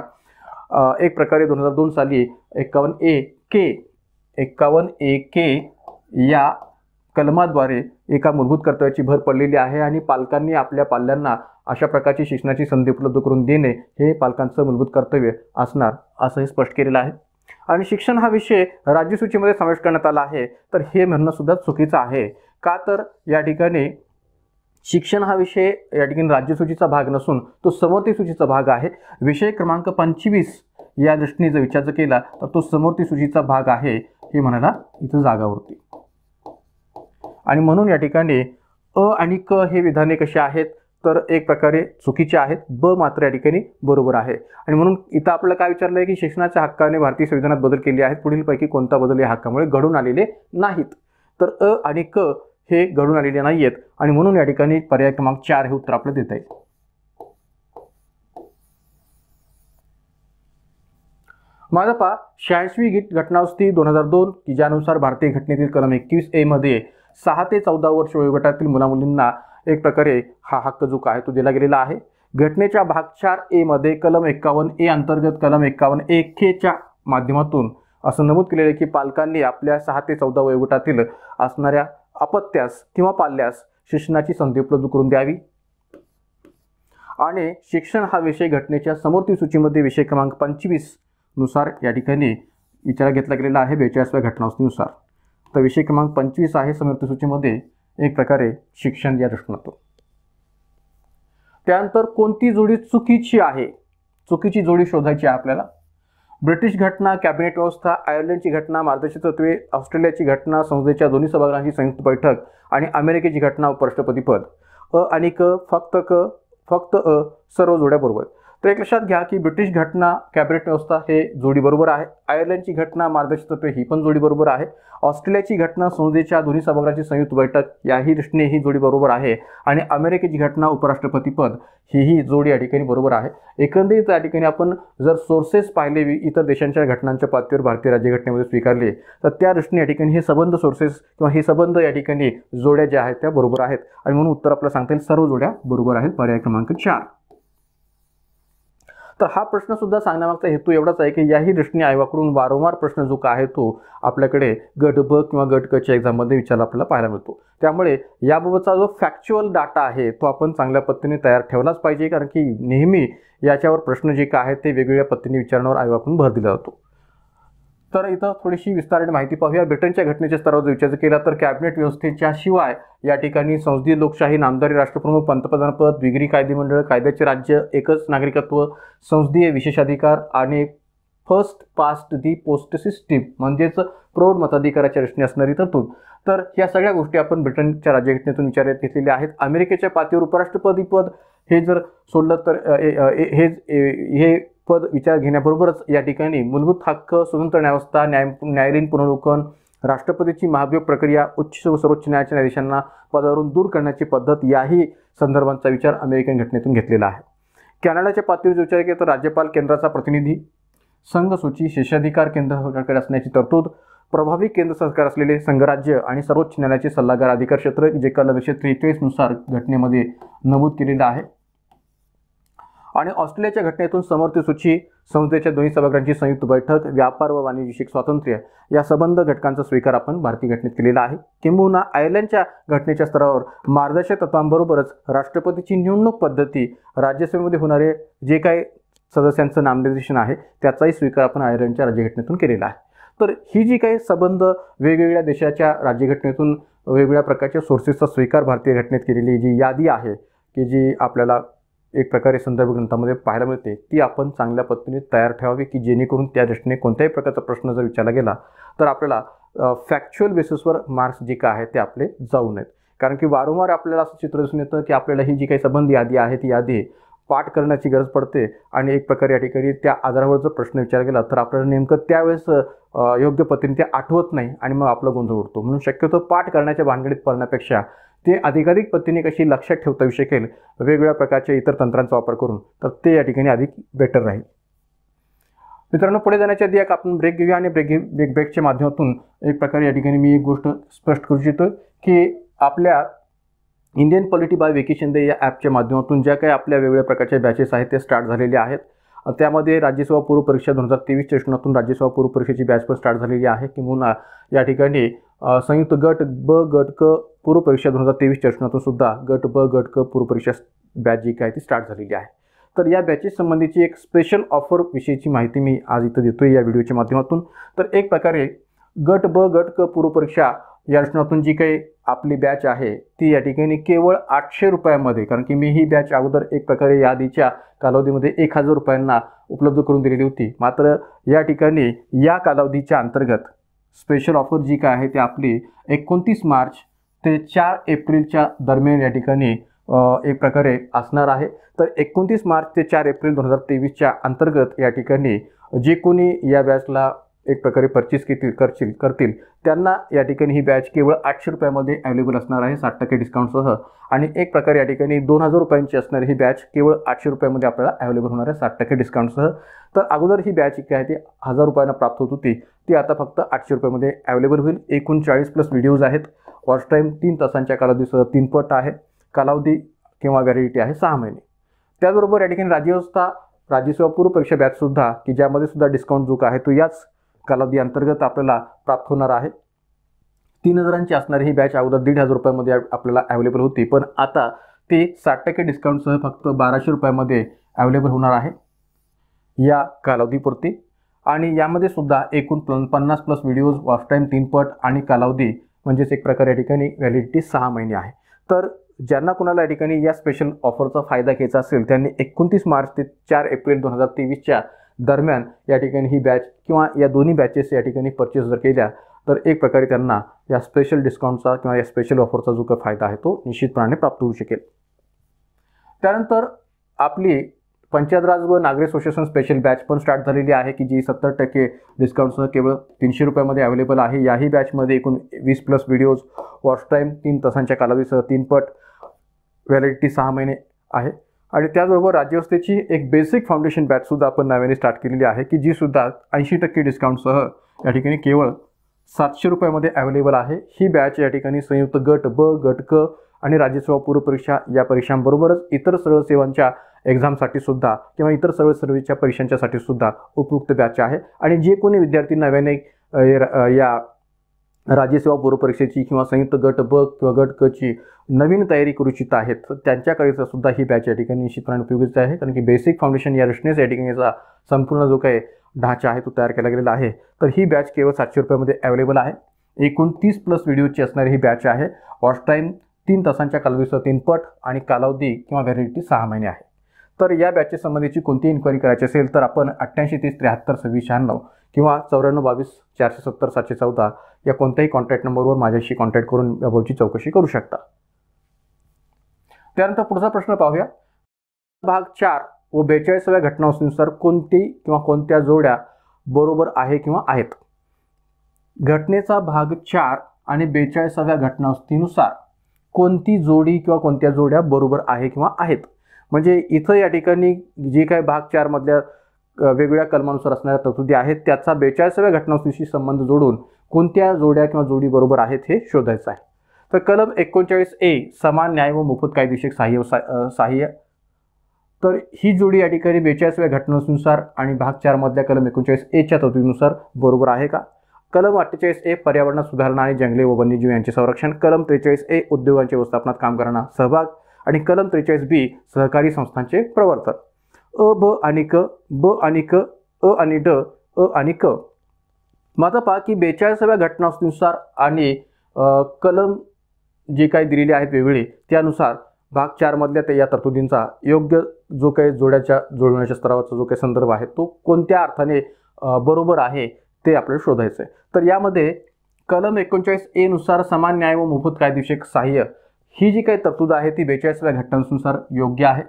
एक प्रकारे दोन हजार दोन साली एक्कावन्न ए के एक्कावन्न ए के या कलमाद्वारे एका मूलभूत कर्तव्याची भर पडलेली आहे आणि पालकांनी आपल्या पाल्यांना अशा प्रकारची शिक्षणाची संधी उपलब्ध करून देणे हे पालकांचं मूलभूत कर्तव्य असणार असं हे स्पष्ट केलेलं आहे आणि शिक्षण हा विषय राज्यसूचीमध्ये समावेश करण्यात आला आहे तर हे म्हणणंसुद्धा चुकीचं आहे का तर या ठिकाणी शिक्षण हा विषय या ठिकाणी राज्यसूचीचा भाग नसून तो समवर्ती सूचीचा भाग आहे विषय क्रमांक पंचवीस या दृष्टीने जर विचार केला तर तो समवर्ती सूचीचा भाग आहे हे म्हणायला इथं जागा आणि म्हणून या ठिकाणी अ आणि क हे विधाने कशी आहेत तर एक प्रकारे चुकीचे आहेत ब मात्र या ठिकाणी बरोबर आहे आणि म्हणून इथं आपलं काय विचारलं आहे की शिक्षणाच्या हक्काने भारतीय संविधानात बदल केले आहेत पुढीलपैकी कोणता बदल या हक्कामुळे घडून आलेले नाहीत तर अ आणि क हे घडून आलेले नाही आहेत आणि म्हणून या ठिकाणी पर्याय क्रमांक चार हे उत्तर आपलं देत आहे माझपा शहाऐंशी गीत घटनावस्थी दोन हजार दोन की ज्यानुसार भारतीय घटनेतील कलम एकवीस मध्ये सहा ते चौदा वर्ष वयोगटातील मुलामुलींना एक प्रकारे हा हक्क जो काय तो दिला गेलेला आहे घटनेच्या भाग चार मध्ये कलम एकावन्न ए अंतर्गत कलम एक्कावन्न ए खेच्या माध्यमातून असं नमूद केलेलं आहे की पालकांनी आपल्या सहा ते चौदा वयोगटातील असणाऱ्या अपत्यास किंवा पाल्यास शिक्षणाची संधी उपलब्ध करून द्यावी आणि शिक्षण हा विषय घटनेच्या समोरती सूचीमध्ये विषय क्रमांक पंचवीस नुसार या ठिकाणी विचार घेतला गेलेला आहे बेचाळीसव्या घटनावस्तीनुसार तर विषय क्रमांक पंचवीस आहे समोरती सूचीमध्ये एक प्रकारे शिक्षण या दृष्टीनं त्यानंतर कोणती जोडी चुकीची आहे चुकीची जोडी शोधायची आहे आपल्याला ब्रिटिश घटना कॅबिनेट व्यवस्था आयर्लंडची घटना मार्गदर्शक तत्वे ऑस्ट्रेलियाची घटना संसदेच्या दोन्ही सभागृहांची संयुक्त बैठक आणि अमेरिकेची घटना उपराष्ट्रपतीपद अ आणि क फक्त क फक्त अ सर्व जोड्याबरोबर तर एक लक्षात घ्या की ब्रिटिश घटना कॅबिनेट व्यवस्था हे जोडीबरोबर आहे आयर्लंडची घटना मार्गदर्शक तत्वे ही पण जोडीबरोबर आहे ऑस्ट्रेलियाची घटना संसदेच्या दोन्ही सभागृहाची संयुक्त बैठक याही दृष्टीने ही जोडीबरोबर आहे आणि अमेरिकेची घटना उपराष्ट्रपतीपद हीही जोडी या ठिकाणी बरोबर आहे एकंदरीत या ठिकाणी आपण जर सोर्सेस पाहिले इतर देशांच्या घटनांच्या पातळीवर भारतीय राज्यघटनेमध्ये स्वीकारले तर त्या दृष्टीने या ठिकाणी हे संबंध सोर्सेस किंवा हे संबंध या ठिकाणी जोड्या ज्या आहेत त्या बरोबर आहेत आणि म्हणून उत्तर आपल्याला सांगता येईल सर्व जोड्या बरोबर आहेत पर्याय क्रमांक चार तर हा प्रश्नसुद्धा सांगण्यामागचा हेतू एवढाच आहे की याही दृष्टीने आयोगाकडून वारंवार प्रश्न जो का आहे तो आपल्याकडे गट ब किंवा गट कच्या एक्झाममध्ये विचारला आपल्याला पाहायला मिळतो त्यामुळे याबाबतचा जो फॅक्च्युअल डाटा आहे तो आपण चांगल्या पद्धतीने तयार ठेवलाच पाहिजे कारण की नेहमी याच्यावर प्रश्न जे का आहे ते वेगवेगळ्या पद्धतीने विचारण्यावर आयोगाकडून भर दिला जातो तर इथं थोडीशी विस्तारित माहिती पाहूया ब्रिटनच्या घटनेच्या स्तरावर जर विचार केला तर कॅबिनेट व्यवस्थेच्या शिवाय या ठिकाणी संसदीय लोकशाही नामदारी राष्ट्रप्रमुख पंतप्रधानपद द्विगिरी कायदेमंडळ कायद्याचे राज्य एकच नागरिकत्व संसदीय विशेषाधिकार आणि first past the post system म्हणजेच प्रौढ मताधिकाराच्या रचने असणारी तरतूद तर या सगळ्या गोष्टी आपण ब्रिटनच्या राज्यघटनेतून विचारात घेतलेल्या आहेत अमेरिकेच्या पातळीवर उपराष्ट्रपतीपद हे जर सोडलं तर हे पद विचार घेण्याबरोबरच या ठिकाणी मूलभूत हक्क स्वतंत्र न्यायवस्था न्याय न्यायालयीन पुनर्लोकन राष्ट्रपतीची महाभियोग प्रक्रिया उच्च व सर्वोच्च न्यायालयाच्या न्यायाधीशांना पदावरून दूर करण्याची पद्धत याही संदर्भांचा विचार अमेरिकन घटनेतून घेतलेला आहे कॅनडाच्या पातळीवर विचार केला तर राज्यपाल केंद्राचा प्रतिनिधी संघ सूची शेषाधिकार केंद्र सरकारकडे असण्याची तरतूद प्रभावी केंद्र सरकार असलेले संघराज्य आणि सर्वोच्च न्यायालयाचे सल्लागार अधिकार क्षेत्र जे कलम एकशे त्रेचाळीसनुसार घटनेमध्ये नमूद केलेलं आहे आणि ऑस्ट्रेलियाच्या घटनेतून सूची संस्थेच्या दोन्ही सभागृहांची संयुक्त बैठक व्यापार व वाणिज्यिक स्वातंत्र्य या संबंध घटकांचा स्वीकार आपण भारतीय घटनेत केलेला आहे किंबहुना आयर्लंडच्या घटनेच्या स्तरावर मार्गदर्शक तत्वांबरोबरच राष्ट्रपतीची निवडणूक पद्धती राज्यसभेमध्ये होणारे जे काही सदस्यांचं नामनिर्देशन आहे त्याचाही स्वीकार आपण आयर्लंडच्या राज्यघटनेतून केलेला आहे तर ही जी काही संबंध वेगवेगळ्या देशाच्या राज्यघटनेतून वेगवेगळ्या प्रकारच्या सोर्सेसचा स्वीकार भारतीय घटनेत केलेली जी यादी आहे की जी आपल्याला एक प्रकारे संदर्भ ग्रंथामध्ये पाहायला मिळते ती आपण चांगल्या पद्धतीने तयार ठेवावी की जेणेकरून त्या दृष्टीने कोणत्याही प्रकारचा प्रश्न जर विचारला गेला तर आपल्याला फॅक्च्युअल बेसिसवर मार्क्स जे काय आहेत ते आपले जाऊ नयेत कारण की वारंवार आपल्याला असं चित्र दिसून येतं की आपल्याला ही जी काही संबंध यादी आहे ती यादी पाठ करण्याची गरज पडते आणि एक प्रकारे या ठिकाणी त्या आधारावर जर प्रश्न विचारला गेला तर आपल्याला नेमकं त्यावेळेस योग्य पद्धतीने ते आठवत नाही आणि मग आपला गोंधळ उडतो म्हणून शक्यतो पाठ करण्याच्या भानगडीत पडण्यापेक्षा ते अधिकाधिक पद्धतीने कशी लक्षात ठेवता येऊ शकेल वेगवेगळ्या प्रकारच्या इतर तंत्रांचा वापर करून तर ते या ठिकाणी अधिक बेटर राहील मित्रांनो पुढे जाण्याच्या आधी एक आपण ब्रेक घेऊया आणि ब्रेक घेऊ ब्रेक ब्रेकच्या माध्यमातून एक प्रकारे या ठिकाणी मी एक गोष्ट स्पष्ट करू इच्छितो की आपल्या इंडियन पॉलिटी बाय वेकेशन दे या ॲपच्या माध्यमातून ज्या काही आपल्या वेगवेगळ्या प्रकारच्या बॅचेस आहेत त्या स्टार्ट झालेले आहेत त्यामध्ये राज्यसभा पूर्व परीक्षा दोन हजार तेवीसच्या दृष्टीतून राज्यसभा पूर्व परीक्षेची बॅच पण स्टार्ट झालेली आहे किंवा या ठिकाणी संयुक्त गट ब गट क पूर्व परीक्षा दोन हजार तेवीस चर्चनातून सुद्धा गट ब गट क पूर्व परीक्षा बॅच जी काय ती स्टार्ट झालेली आहे तर या बॅचेस संबंधीची एक स्पेशल ऑफर विषयीची माहिती मी आज इथं देतो आहे या व्हिडिओच्या माध्यमातून तर एक प्रकारे गट ब गट क पूर्व परीक्षा या रचनातून जी काही आपली बॅच आहे ती या ठिकाणी केवळ आठशे रुपयामध्ये कारण की मी ही बॅच अगोदर एक प्रकारे यादीच्या कालावधीमध्ये एक हजार रुपयांना उपलब्ध करून दिलेली होती मात्र या ठिकाणी या कालावधीच्या अंतर्गत स्पेशल ऑफर जी काय आहे ती आपली एकोणतीस मार्च ते चार एप्रिलच्या दरम्यान या ठिकाणी एक प्रकारे असणार आहे तर एकोणतीस मार्च ते चार एप्रिल दोन हजार तेवीसच्या अंतर्गत या ठिकाणी जे कोणी या बॅचला एक प्रकारे परचेस केतील करतील करतील त्यांना या ठिकाणी ही बॅच केवळ आठशे रुपयामध्ये अवेलेबल असणार आहे साठ टक्के डिस्काउंटसह आणि एक प्रकारे या ठिकाणी दोन हजार रुपयांची असणारी ही बॅच केवळ आठशे रुपयामध्ये आपल्याला अवेलेबल होणार आहे साठ टक्के डिस्काउंटसह तर अगोदर ही बॅच काय आहे ती हजार रुपयांना प्राप्त होत होती ती आता फक्त आठशे रुपयामध्ये अवेलेबल होईल एकूण चाळीस प्लस व्हिडिओज आहेत वॉच टाईम तीन तासांच्या तीन तीनपट आहे कालावधी किंवा व्हॅलिडिटी आहे सहा महिने त्याचबरोबर या ठिकाणी राज्यव्यवस्था राज्यसेवा पूर्व परीक्षा बॅचसुद्धा की ज्यामध्ये सुद्धा डिस्काउंट जो आहे तो याच कालावधी अंतर्गत आपल्याला प्राप्त होणार आहे तीन हजारांची असणारी ही बॅच अगोदर दीड हजार रुपयामध्ये आपल्याला अवेलेबल होती पण आता ती साठ टक्के डिस्काउंटसह फक्त बाराशे रुपयामध्ये अवेलेबल होणार आहे या कालावधीपुरती आणि यामध्ये सुद्धा एकूण पन्नास प्लस व्हिडिओज वॉच टाईम तीनपट आणि कालावधी म्हणजेच एक प्रकारे या ठिकाणी व्हॅलिडिटी सहा महिने आहे तर ज्यांना कुणाला या ठिकाणी या स्पेशल ऑफरचा फायदा घ्यायचा असेल त्यांनी एकोणतीस मार्च ते चार एप्रिल दोन हजार तेवीसच्या दरम्यान या ठिकाणी ही बॅच किंवा या दोन्ही बॅचेस या ठिकाणी परचेस जर केल्या तर एक प्रकारे त्यांना या स्पेशल डिस्काउंटचा किंवा या स्पेशल ऑफरचा जो काही फायदा आहे तो निश्चितपणाने प्राप्त होऊ शकेल त्यानंतर आपली पंचायत राज व नागरी असोसिएशन स्पेशल बॅच पण स्टार्ट झालेली आहे की जी सत्तर टक्के डिस्काउंटसह केवळ तीनशे रुपयामध्ये अवेलेबल आहे याही बॅचमध्ये एकूण वीस प्लस व्हिडिओज वॉच टाईम तीन तासांच्या कालावधीसह पट व्हॅलिडिटी सहा महिने आहे आणि त्याचबरोबर राज्यव्यवस्थेची एक बेसिक फाउंडेशन बॅचसुद्धा आपण नव्याने स्टार्ट केलेली आहे की जी सुद्धा ऐंशी टक्के डिस्काउंटसह या ठिकाणी केवळ सातशे रुपयामध्ये अवेलेबल आहे ही बॅच या ठिकाणी संयुक्त गट ब गट क आणि राज्यसेवा पूर्व परीक्षा या परीक्षांबरोबरच इतर सरळ सेवांच्या एक्झामसाठी सुद्धा किंवा इतर सर्व परीक्षांच्या परीक्षांच्यासाठी सुद्धा उपयुक्त बॅच आहे आणि जे कोणी विद्यार्थी नव्याने या राज्यसेवा सेवा पूर्व परीक्षेची किंवा संयुक्त गट ब किंवा गट क ची नवीन तयारी करू इच्छित आहेत त्यांच्याकरिता सुद्धा ही बॅच या ठिकाणी निश्चितपणे उपयोगीच आहे कारण की बेसिक फाउंडेशन या रचनेच्या या ठिकाणीचा संपूर्ण जो काही ढाचा आहे तो तयार केला गेलेला आहे तर ही बॅच केवळ सातशे रुपयामध्ये अवेलेबल आहे तीस प्लस व्हिडिओची असणारी ही बॅच आहे वॉच टाईम तीन तासांच्या कालावधीचा तीन पट आणि कालावधी किंवा व्हॅलिडिटी सहा महिने आहे तर या बॅचेस संबंधीची कोणती इन्क्वायरी करायची असेल तर आपण अठ्ठ्याऐंशी तीस त्र्याहत्तर सव्वीस शहाण्णव किंवा चौऱ्याण्णव बावीस चारशे सत्तर सातशे चौदा या कोणत्याही कॉन्टॅक्ट नंबरवर माझ्याशी कॉन्टॅक्ट करून याबाबतची चौकशी करू शकता त्यानंतर पुढचा प्रश्न पाहूया भाग चार व बेचाळीसाव्या घटनानुसार कोणती किंवा कोणत्या जोड्या बरोबर आहे किंवा आहेत घटनेचा भाग चार आणि बेचाळीसाव्या घटनावस्तीनुसार कोणती जोडी किंवा कोणत्या जोड्या बरोबर आहे किंवा आहेत म्हणजे इथं या ठिकाणी जे काय भाग चारमधल्या वेगवेगळ्या कलमानुसार असणाऱ्या तरतुदी आहेत त्याचा बेचाळीसाव्या घटनास्थितीशी संबंध जोडून कोणत्या जोड्या किंवा जोडी बरोबर आहेत हे शोधायचं आहे तर कलम एकोणचाळीस ए समान न्याय व मोफत कायदेशीर सहाय्य सहाय्य तर ही जोडी या ठिकाणी बेचाळीसव्या घटनेनुसार आणि भाग चारमधल्या कलम एकोणचाळीस एच्या तरतुदीनुसार बरोबर आहे का कलम अठ्ठेचाळीस ए पर्यावरण सुधारणा आणि जंगले व वन्यजीव यांचे संरक्षण कलम त्रेचाळीस ए उद्योगांच्या व्यवस्थापनात काम करणं सहभाग आणि कलम त्रेचाळीस बी सहकारी संस्थांचे प्रवर्तक अ ब आणि क ब आणि क अ आणि ड अ आणि क माझा पहा की बेचाळीसाव्या घटनानुसार आणि कलम जे काही दिलेले आहेत वेगवेगळी त्यानुसार भाग चारमधल्या त्या या तरतुदींचा योग्य जो काही जोड्याच्या जोडण्याच्या स्तरावरचा जो काही संदर्भ आहे तो कोणत्या अर्थाने बरोबर आहे ते आपल्याला शोधायचं आहे तर यामध्ये कलम एकोणचाळीस एनुसार समान न्याय व मोफत कायदेशीर सहाय्य ही जी काही तरतूद आहे ती बेचाळीसव्या घटनांनुसार योग्य आहे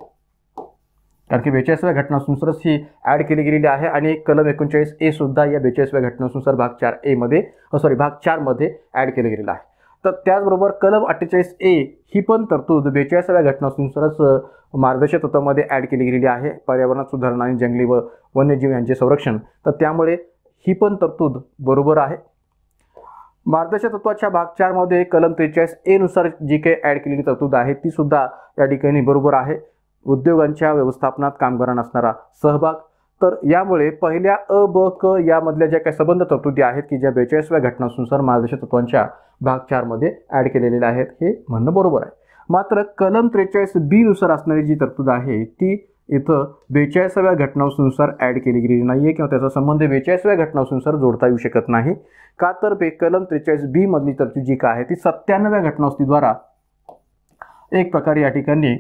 कारण की बेचाळीसव्या घटनांनुसारच ही ॲड केली गेलेली आहे आणि कलम एकोणचाळीस ए सुद्धा या बेचाळीसव्या घटनांनुसार भाग चार एमध्ये सॉरी भाग चारमध्ये ॲड केलं गेलेलं आहे तर त्याचबरोबर कलम अठ्ठेचाळीस ए ही पण तरतूद बेचाळीसव्या घटनांनुसारच मार्गदर्शक तत्वामध्ये ॲड केली गेलेली आहे पर्यावरणात सुधारणा आणि जंगली व वन्यजीव यांचे संरक्षण तर त्यामुळे ही पण तरतूद बरोबर आहे मार्गदर्शक तत्वाच्या भाग चारमध्ये कलम त्रेचाळीस एनुसार जी काही ॲड केलेली तरतूद आहे ती सुद्धा या ठिकाणी बरोबर आहे उद्योगांच्या व्यवस्थापनात कामगारांना असणारा सहभाग तर यामुळे पहिल्या अ ब क यामधल्या ज्या काही संबंध तरतुदी आहेत की ज्या बेचाळीसव्या घटनांनुसार मार्गदर्शक तत्वांच्या भाग चारमध्ये ॲड केलेल्या आहेत हे म्हणणं बरोबर आहे मात्र कलम त्रेचाळीस बीनुसार असणारी जी तरतूद आहे ती इथं बेचाळीसाव्या घटनांनुसार ॲड केली गेलेली नाही आहे किंवा त्याचा संबंध बेचाळीसव्या घटनांनुसार जोडता येऊ शकत नाही का तर पे कलम त्रेचाळीस बी मधली तरतूद जी काय आहे ती सत्त्याण्णव्या घटनास्तीद्वारा एक प्रकारे या ठिकाणी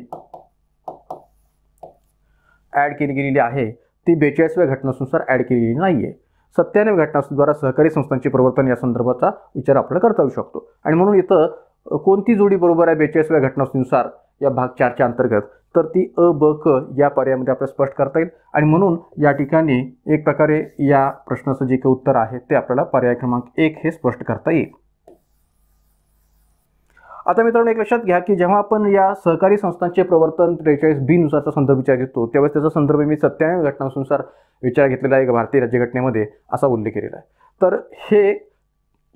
ॲड केली गेलेली आहे ती बेचाळीसव्या घटनानुसार ॲड केली गेली नाही आहे सत्याने सहकारी संस्थांचे प्रवर्तन या संदर्भाचा विचार आपण करता येऊ शकतो आणि म्हणून इथं कोणती जोडी बरोबर आहे बेचाळीसव्या घटनानुसार या भाग चारच्या अंतर्गत तर ती अ ब क या पर्यायामध्ये आपल्याला स्पष्ट करता येईल आणि म्हणून या ठिकाणी एक प्रकारे या प्रश्नाचं जे काही उत्तर आहे ते आपल्याला पर्याय क्रमांक एक हे स्पष्ट करता येईल आता मित्रांनो एक लक्षात घ्या की जेव्हा आपण या सहकारी संस्थांचे प्रवर्तन त्रेचाळीस बी नुसारचा संदर्भ विचार घेतो तेव्हा त्याचा संदर्भ मी सत्याण्णव घटनानुसार विचार घेतलेला आहे भारतीय राज्यघटनेमध्ये असा उल्लेख केलेला आहे तर हे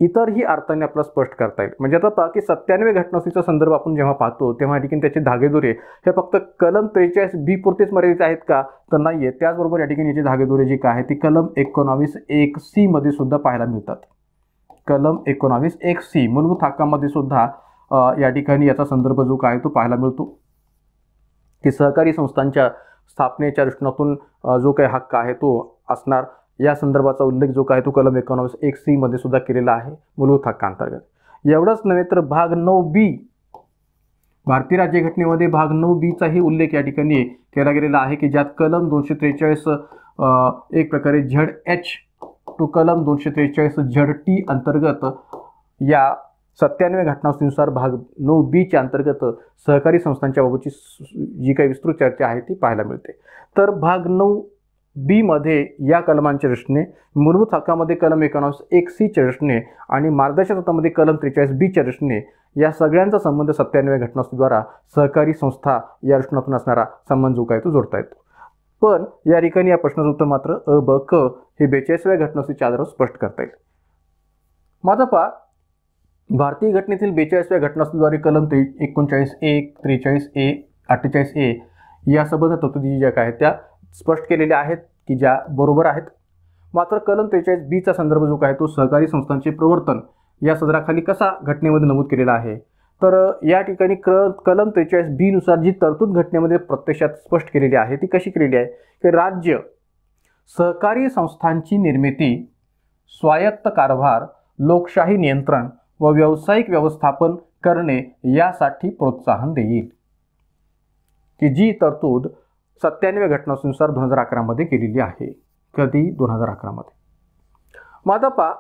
इतरही अर्थाने आपलं स्पष्ट करता येईल म्हणजे आता की सत्त्याण्णव घटनासंस्थेचा संदर्भ आपण जेव्हा पाहतो तेव्हा या ठिकाणी त्याचे धागेदोरे हे फक्त कलम त्रेचाळीस बी पुरतेच मर्यादित आहेत का तर नाही आहे त्याचबरोबर या ठिकाणी याची धागेदोरे जी काय आहे ती कलम एकोणावीस एक सीमध्ये सुद्धा पाहायला मिळतात कलम एकोणावीस एक सी मूलभूत हक्कामध्ये सुद्धा या ठिकाणी याचा संदर्भ जो काय तो पाहायला मिळतो की सहकारी संस्थांच्या स्थापनेच्या दृष्टीनातून जो काही हक्क आहे तो असणार या संदर्भाचा उल्लेख जो काय तो कलम एकोणावीस एक सीमध्ये सुद्धा केलेला आहे मूलभूत अंतर्गत एवढंच नव्हे तर भाग नऊ बी भारतीय राज्यघटनेमध्ये भाग नऊ बीचाही उल्लेख या ठिकाणी केला गेलेला आहे की ज्यात कलम दोनशे त्रेचाळीस एक प्रकारे झड एच टू कलम दोनशे त्रेचाळीस झड टी अंतर्गत या सत्त्याण्णव घटनावृत्तीनुसार भाग नऊ बीच्या अंतर्गत सहकारी संस्थांच्या बाबतची जी काही विस्तृत चर्चा आहे ती पाहायला मिळते तर भाग नऊ बीमध्ये या कलमांच्या दृष्टीने मूलभूत हक्कामध्ये कलम एकोणास एक सी सीच्या दृष्टीने आणि मार्गदर्शक कलम त्रेचाळीस बी बीच्या दृष्टीने या सगळ्यांचा संबंध सत्यान्वय घटनाद्वारा सहकारी संस्था या रचनातून असणारा संबंध जो काय तो जोडता येतो पण या ठिकाणी या प्रश्नाचं उत्तर मात्र अ ब क हे बेचाळीसव्या घटनास्थीच्या आधारावर स्पष्ट करता येईल माझा पा भारतीय घटनेतील बेचाळीसव्या घटनास्थद्वारे कलम त्रे एकोणचाळीस एक त्रेचाळीस ए अठ्ठेचाळीस ए या संबंध तत्वजी ज्या काय त्या स्पष्ट केलेले आहेत की ज्या बरोबर आहेत मात्र कलम त्रेचाळीस बीचा संदर्भ जो काय तो सहकारी संस्थांचे प्रवर्तन या सदराखाली कसा घटनेमध्ये नमूद केलेला आहे तर या ठिकाणी क्र कलम त्रेचाळीस बीनुसार जी तरतूद घटनेमध्ये प्रत्यक्षात स्पष्ट केलेली आहे ती कशी केलेली आहे की राज्य सहकारी संस्थांची निर्मिती स्वायत्त कारभार लोकशाही नियंत्रण व व्यावसायिक व्यवस्थापन करणे यासाठी प्रोत्साहन देईल की जी तरतूद सत्त्याण्णव घटनानुसार दोन हजार अकरामध्ये केलेली आहे कधी दोन हजार अकरामध्ये माधपा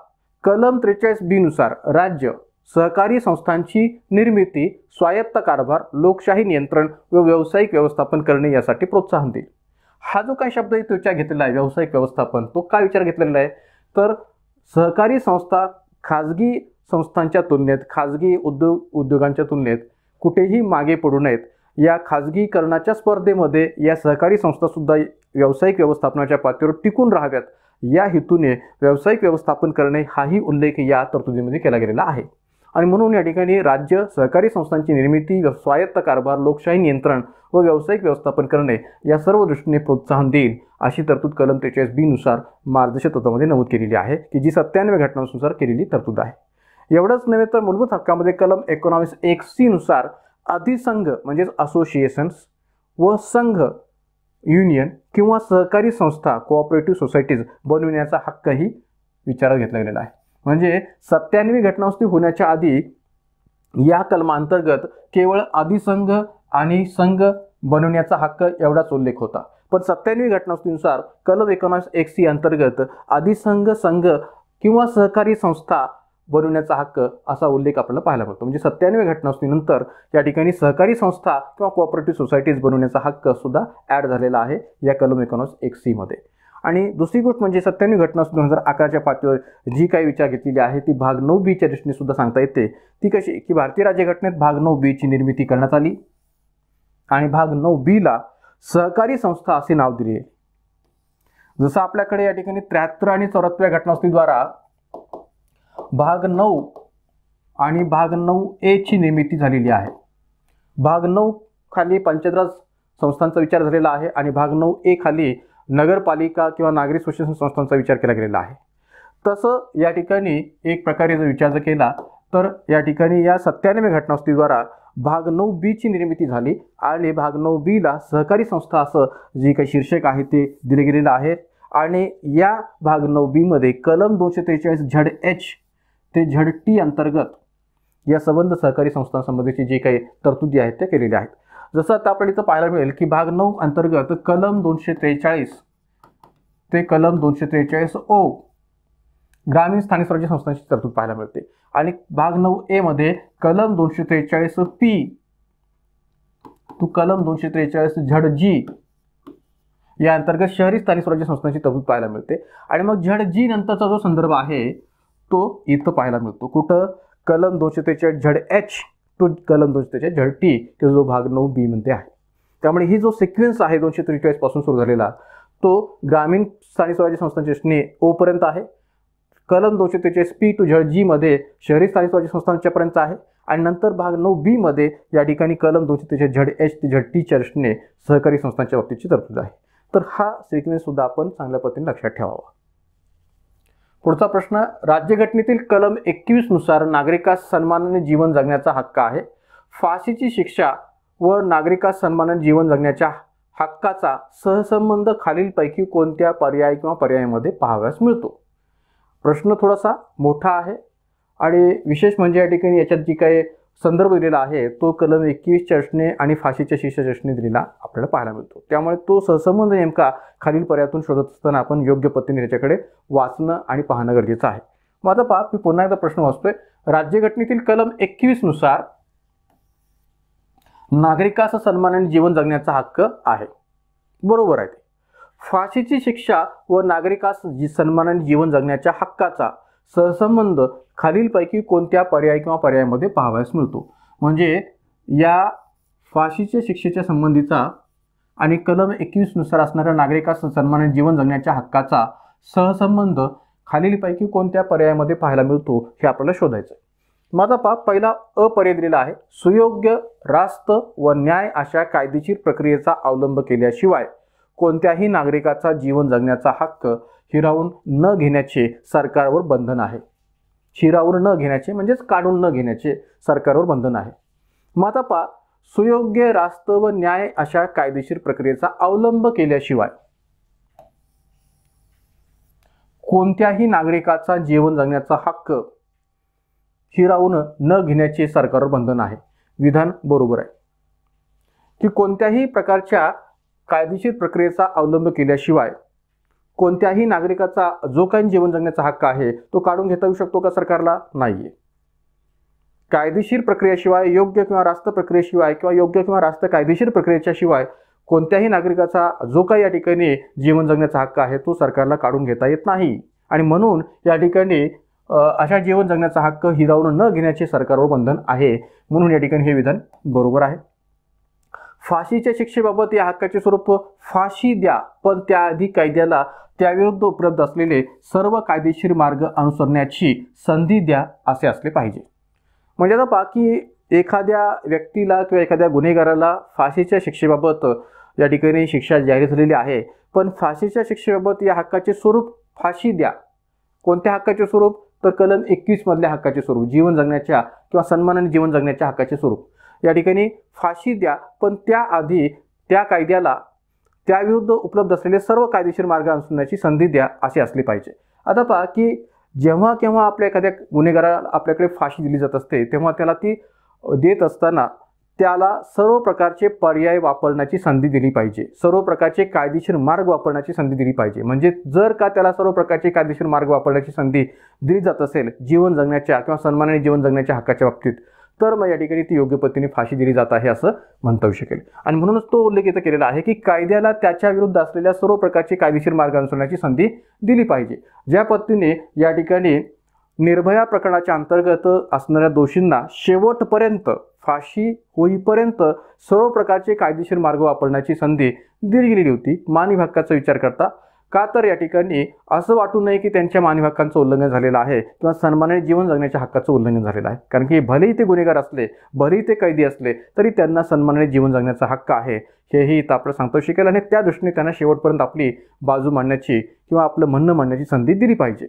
कलम त्रेचाळीस बीनुसार राज्य सहकारी संस्थांची निर्मिती स्वायत्त कारभार लोकशाही नियंत्रण व व्यावसायिक व्यवस्थापन करणे यासाठी प्रोत्साहन देईल हा जो काही शब्द इथे विचार घेतलेला आहे व्यावसायिक व्यवस्थापन तो काय विचार घेतलेला आहे तर सहकारी संस्था खाजगी संस्थांच्या तुलनेत खाजगी उद्योग उद्योगांच्या तुलनेत कुठेही मागे पडू नयेत या खाजगीकरणाच्या स्पर्धेमध्ये या सहकारी संस्थासुद्धा व्यावसायिक व्यवस्थापनाच्या पातळीवर टिकून राहाव्यात या हेतूने व्यावसायिक व्यवस्थापन करणे हाही उल्लेख या तरतुदीमध्ये केला गेलेला आहे आणि म्हणून या ठिकाणी राज्य सहकारी संस्थांची निर्मिती स्वायत्त कारभार लोकशाही नियंत्रण व व्यावसायिक व्यवस्थापन करणे या सर्व दृष्टीने प्रोत्साहन देईल अशी तरतूद कलम तेचाळीस बीनुसार मार्गदर्शक तत्वामध्ये नमूद केलेली आहे की जी सत्त्याण्णव घटनांनुसार केलेली तरतूद आहे एवढंच नव्हे तर मूलभूत हक्कामध्ये कलम एकोणावीस एक सीनुसार अधिसंघ म्हणजेच असोसिएशन्स व संघ युनियन किंवा सहकारी संस्था कोऑपरेटिव्ह सोसायटीज बनविण्याचा हक्कही विचारात घेतला गेलेला आहे म्हणजे सत्त्याण्णवी घटनावस्ती होण्याच्या आधी या कलमांतर्गत केवळ अधिसंघ आणि संघ बनवण्याचा हक्क एवढाच उल्लेख होता पण सत्त्याण्णवी घटनावस्तीनुसार कलम एकोणास एक सी अंतर्गत अधिसंघ संघ किंवा सहकारी संस्था बनवण्याचा हक्क असा उल्लेख आपल्याला पाहायला मिळतो म्हणजे सत्त्याण्णव घटनासुनीनंतर या ठिकाणी सहकारी संस्था किंवा कोऑपरेटिव्ह सोसायटीज बनवण्याचा हक्क सुद्धा ॲड झालेला आहे या कलम एकोणीस एक सीमध्ये आणि दुसरी गोष्ट म्हणजे सत्त्याण्णव घटना दोन हजार अकराच्या पातळीवर जी काही विचार घेतलेली आहे ती भाग नऊ बीच्या दृष्टीने सुद्धा सांगता येते ती कशी की भारतीय राज्यघटनेत भाग नऊ बीची निर्मिती करण्यात आली आणि भाग नऊ बीला सहकारी संस्था असे नाव दिले जसं आपल्याकडे या ठिकाणी त्र्याहत्तर आणि चौऱ्याहत्तर घटनासनीद्वारा भाग नऊ आणि भाग नऊ एची निर्मिती झालेली आहे भाग नऊ खाली पंचायतराज संस्थांचा विचार झालेला आहे आणि भाग नऊ ए खाली नगरपालिका किंवा नागरी सुशासन संस्थांचा विचार केला गेलेला आहे तसं या ठिकाणी एक प्रकारे जर विचार जर केला तर या ठिकाणी या सत्यानवे घटनास्थीद्वारा भाग नऊ बीची निर्मिती झाली आणि भाग नऊ बीला सहकारी संस्था असं जे काही शीर्षक आहे ते दिले गेलेलं आहे आणि या भाग नऊ बीमध्ये कलम दोनशे त्रेचाळीस झड एच ते झडटी अंतर्गत या संबंध सहकारी संस्थांसंबंधीची जे काही तरतुदी आहेत त्या केलेल्या आहेत जसं आता आपण इथं पाहायला मिळेल की भाग नऊ अंतर्गत कलम दोनशे त्रेचाळीस ते कलम दोनशे त्रेचाळीस ओ ग्रामीण स्थानिक स्वराज्य संस्थांची तरतूद पाहायला मिळते आणि भाग नऊ ए मध्ये कलम दोनशे त्रेचाळीस पी तू कलम दोनशे त्रेचाळीस झड जी या अंतर्गत शहरी स्थानिक स्वराज्य संस्थांची तरतूद पाहायला मिळते आणि मग झड जी नंतरचा जो संदर्भ आहे तो इथं पाहायला मिळतो कुठं कलम दोनशे झड एच टू कलम दोनशे झड टी जो भाग नऊ बी मध्ये आहे त्यामुळे ही जो सिक्वेन्स आहे दोनशे पासून सुरू झालेला तो ग्रामीण स्थानिक स्वराज्य संस्थांच्या स्ने ओपर्यंत आहे कलम दोनशे त्रेचाळीस पी टू झड जी मध्ये शहरी स्थानिक स्वराज्य संस्थांच्या पर्यंत आहे आणि नंतर भाग नऊ मध्ये या ठिकाणी कलम दोनशे त्रेचाळीस झड एच ते झड टी चर्चने सहकारी संस्थांच्या बाबतीची तरतूद आहे तर हा सिक्वेन्स सुद्धा आपण चांगल्या पद्धतीने लक्षात ठेवावा पुढचा प्रश्न राज्यघटनेतील कलम एकवीसनुसार नागरिकास सन्मानाने जीवन जगण्याचा हक्क आहे फाशीची शिक्षा व नागरिकास सन्मानाने जीवन जगण्याच्या हक्काचा सहसंबंध खालीलपैकी कोणत्या पर्याय किंवा पर्यायामध्ये पाहाव्यास मिळतो प्रश्न थोडासा मोठा आहे आणि विशेष म्हणजे या ठिकाणी याच्यात जी काही संदर्भ दिलेला आहे तो कलम एकवीस चर्चने आणि फाशीच्या शिक्षा चर्चने दिलेला आपल्याला पाहायला मिळतो त्यामुळे तो सहसंबंध नेमका खालील पर्यायातून शोधत असताना आपण योग्य पद्धतीने त्याच्याकडे वाचणं आणि पाहणं गरजेचं आहे मग आता पहा मी पुन्हा एकदा प्रश्न वाचतोय राज्यघटनेतील कलम एकवीसनुसार नागरिकास सन्मानाने जीवन जगण्याचा हक्क आहे बरोबर आहे फाशीची शिक्षा व नागरिकास जी सन्मानाने जीवन जगण्याच्या हक्काचा सहसंबंध खालीलपैकी कोणत्या पर्याय किंवा पर्यायामध्ये पाहावयास मिळतो म्हणजे या फाशीच्या शिक्षेच्या संबंधीचा आणि कलम एकवीसनुसार असणाऱ्या नागरिकास सन्मानित जीवन जगण्याच्या हक्काचा सहसंबंध खालीलपैकी कोणत्या पर्यायामध्ये पाहायला मिळतो हे आपल्याला शोधायचं माझा पाप पहिला अपर्याय दिलेला आहे सुयोग्य रास्त व न्याय अशा कायदेशीर प्रक्रियेचा अवलंब केल्याशिवाय कोणत्याही नागरिकाचा जीवन जगण्याचा हक्क हिरावून न घेण्याचे सरकारवर बंधन आहे हिरावून न घेण्याचे म्हणजेच काढून न घेण्याचे सरकारवर बंधन आहे पा सुयोग्य रास्त व न्याय अशा कायदेशीर प्रक्रियेचा अवलंब केल्याशिवाय कोणत्याही नागरिकाचा जीवन जगण्याचा हक्क हिरावून न घेण्याचे सरकारवर बंधन आहे विधान बरोबर आहे की कोणत्याही प्रकारच्या कायदेशीर प्रक्रियेचा अवलंब केल्याशिवाय कोणत्याही नागरिकाचा जो काही जीवन जगण्याचा हक्क आहे तो काढून घेता येऊ शकतो का सरकारला नाहीये कायदेशीर प्रक्रियेशिवाय योग्य किंवा रास्त प्रक्रियेशिवाय किंवा योग्य किंवा रास्त कायदेशीर प्रक्रियेच्या शिवाय कोणत्याही नागरिकाचा जो काही या ठिकाणी जीवन जगण्याचा हक्क आहे तो सरकारला काढून घेता येत नाही आणि म्हणून या ठिकाणी अशा जीवन जगण्याचा हक्क हिरावून न घेण्याचे सरकारवर बंधन आहे म्हणून या ठिकाणी हे विधान बरोबर आहे फाशीच्या शिक्षेबाबत या हक्काचे स्वरूप फाशी द्या पण त्याआधी कायद्याला त्याविरुद्ध उपलब्ध असलेले सर्व कायदेशीर मार्ग अनुसरण्याची संधी द्या असे असले पाहिजे म्हणजे आता पहा की एखाद्या व्यक्तीला किंवा एखाद्या गुन्हेगाराला फाशीच्या शिक्षेबाबत या ठिकाणी शिक्षा जाहीर झालेली आहे पण फाशीच्या शिक्षेबाबत या हक्काचे स्वरूप फाशी द्या कोणत्या हक्काचे स्वरूप तर कलम एकवीसमधल्या हक्काचे स्वरूप जीवन जगण्याच्या किंवा सन्मानाने जीवन जगण्याच्या हक्काचे स्वरूप या ठिकाणी फाशी द्या पण त्याआधी त्या कायद्याला त्याविरुद्ध उपलब्ध असलेले सर्व कायदेशीर मार्ग अनुसरण्याची संधी द्या अशी असली पाहिजे आता पहा की जेव्हा केव्हा आपल्या एखाद्या गुन्हेगाराला आपल्याकडे फाशी दिली जात असते तेव्हा त्याला ती देत असताना त्याला सर्व प्रकारचे पर्याय वापरण्याची संधी दिली पाहिजे सर्व प्रकारचे कायदेशीर मार्ग वापरण्याची संधी दिली पाहिजे म्हणजे जर का त्याला सर्व प्रकारचे कायदेशीर मार्ग वापरण्याची संधी दिली जात असेल जीवन जगण्याच्या किंवा सन्मानाने जीवन जगण्याच्या हक्काच्या बाबतीत तर मग या ठिकाणी ती योग्य पद्धतीने फाशी दिली जात आहे असं म्हणता येऊ शकेल आणि म्हणूनच तो उल्लेख इथं केलेला आहे की कायद्याला त्याच्या विरुद्ध असलेल्या सर्व प्रकारची कायदेशीर मार्ग अनुसरण्याची संधी दिली पाहिजे ज्या पद्धतीने या ठिकाणी निर्भया प्रकरणाच्या अंतर्गत असणाऱ्या दोषींना शेवटपर्यंत फाशी होईपर्यंत सर्व प्रकारचे कायदेशीर मार्ग वापरण्याची संधी दिली गेलेली होती मानवी हक्काचा विचार करता का तर या ठिकाणी असं वाटू नये की त्यांच्या मानवी हक्कांचं उल्लंघन झालेलं आहे किंवा सन्मानाने जीवन जगण्याच्या हक्काचं उल्लंघन झालेलं आहे कारण की भलेही ते गुन्हेगार असले भलेही ते कैदी असले तरी त्यांना सन्मानाने जीवन जगण्याचा हक्क आहे हेही इथं आपलं सांगतो शिकेल आणि त्या दृष्टीने त्यांना शेवटपर्यंत आपली बाजू मांडण्याची किंवा आपलं म्हणणं मांडण्याची संधी दिली पाहिजे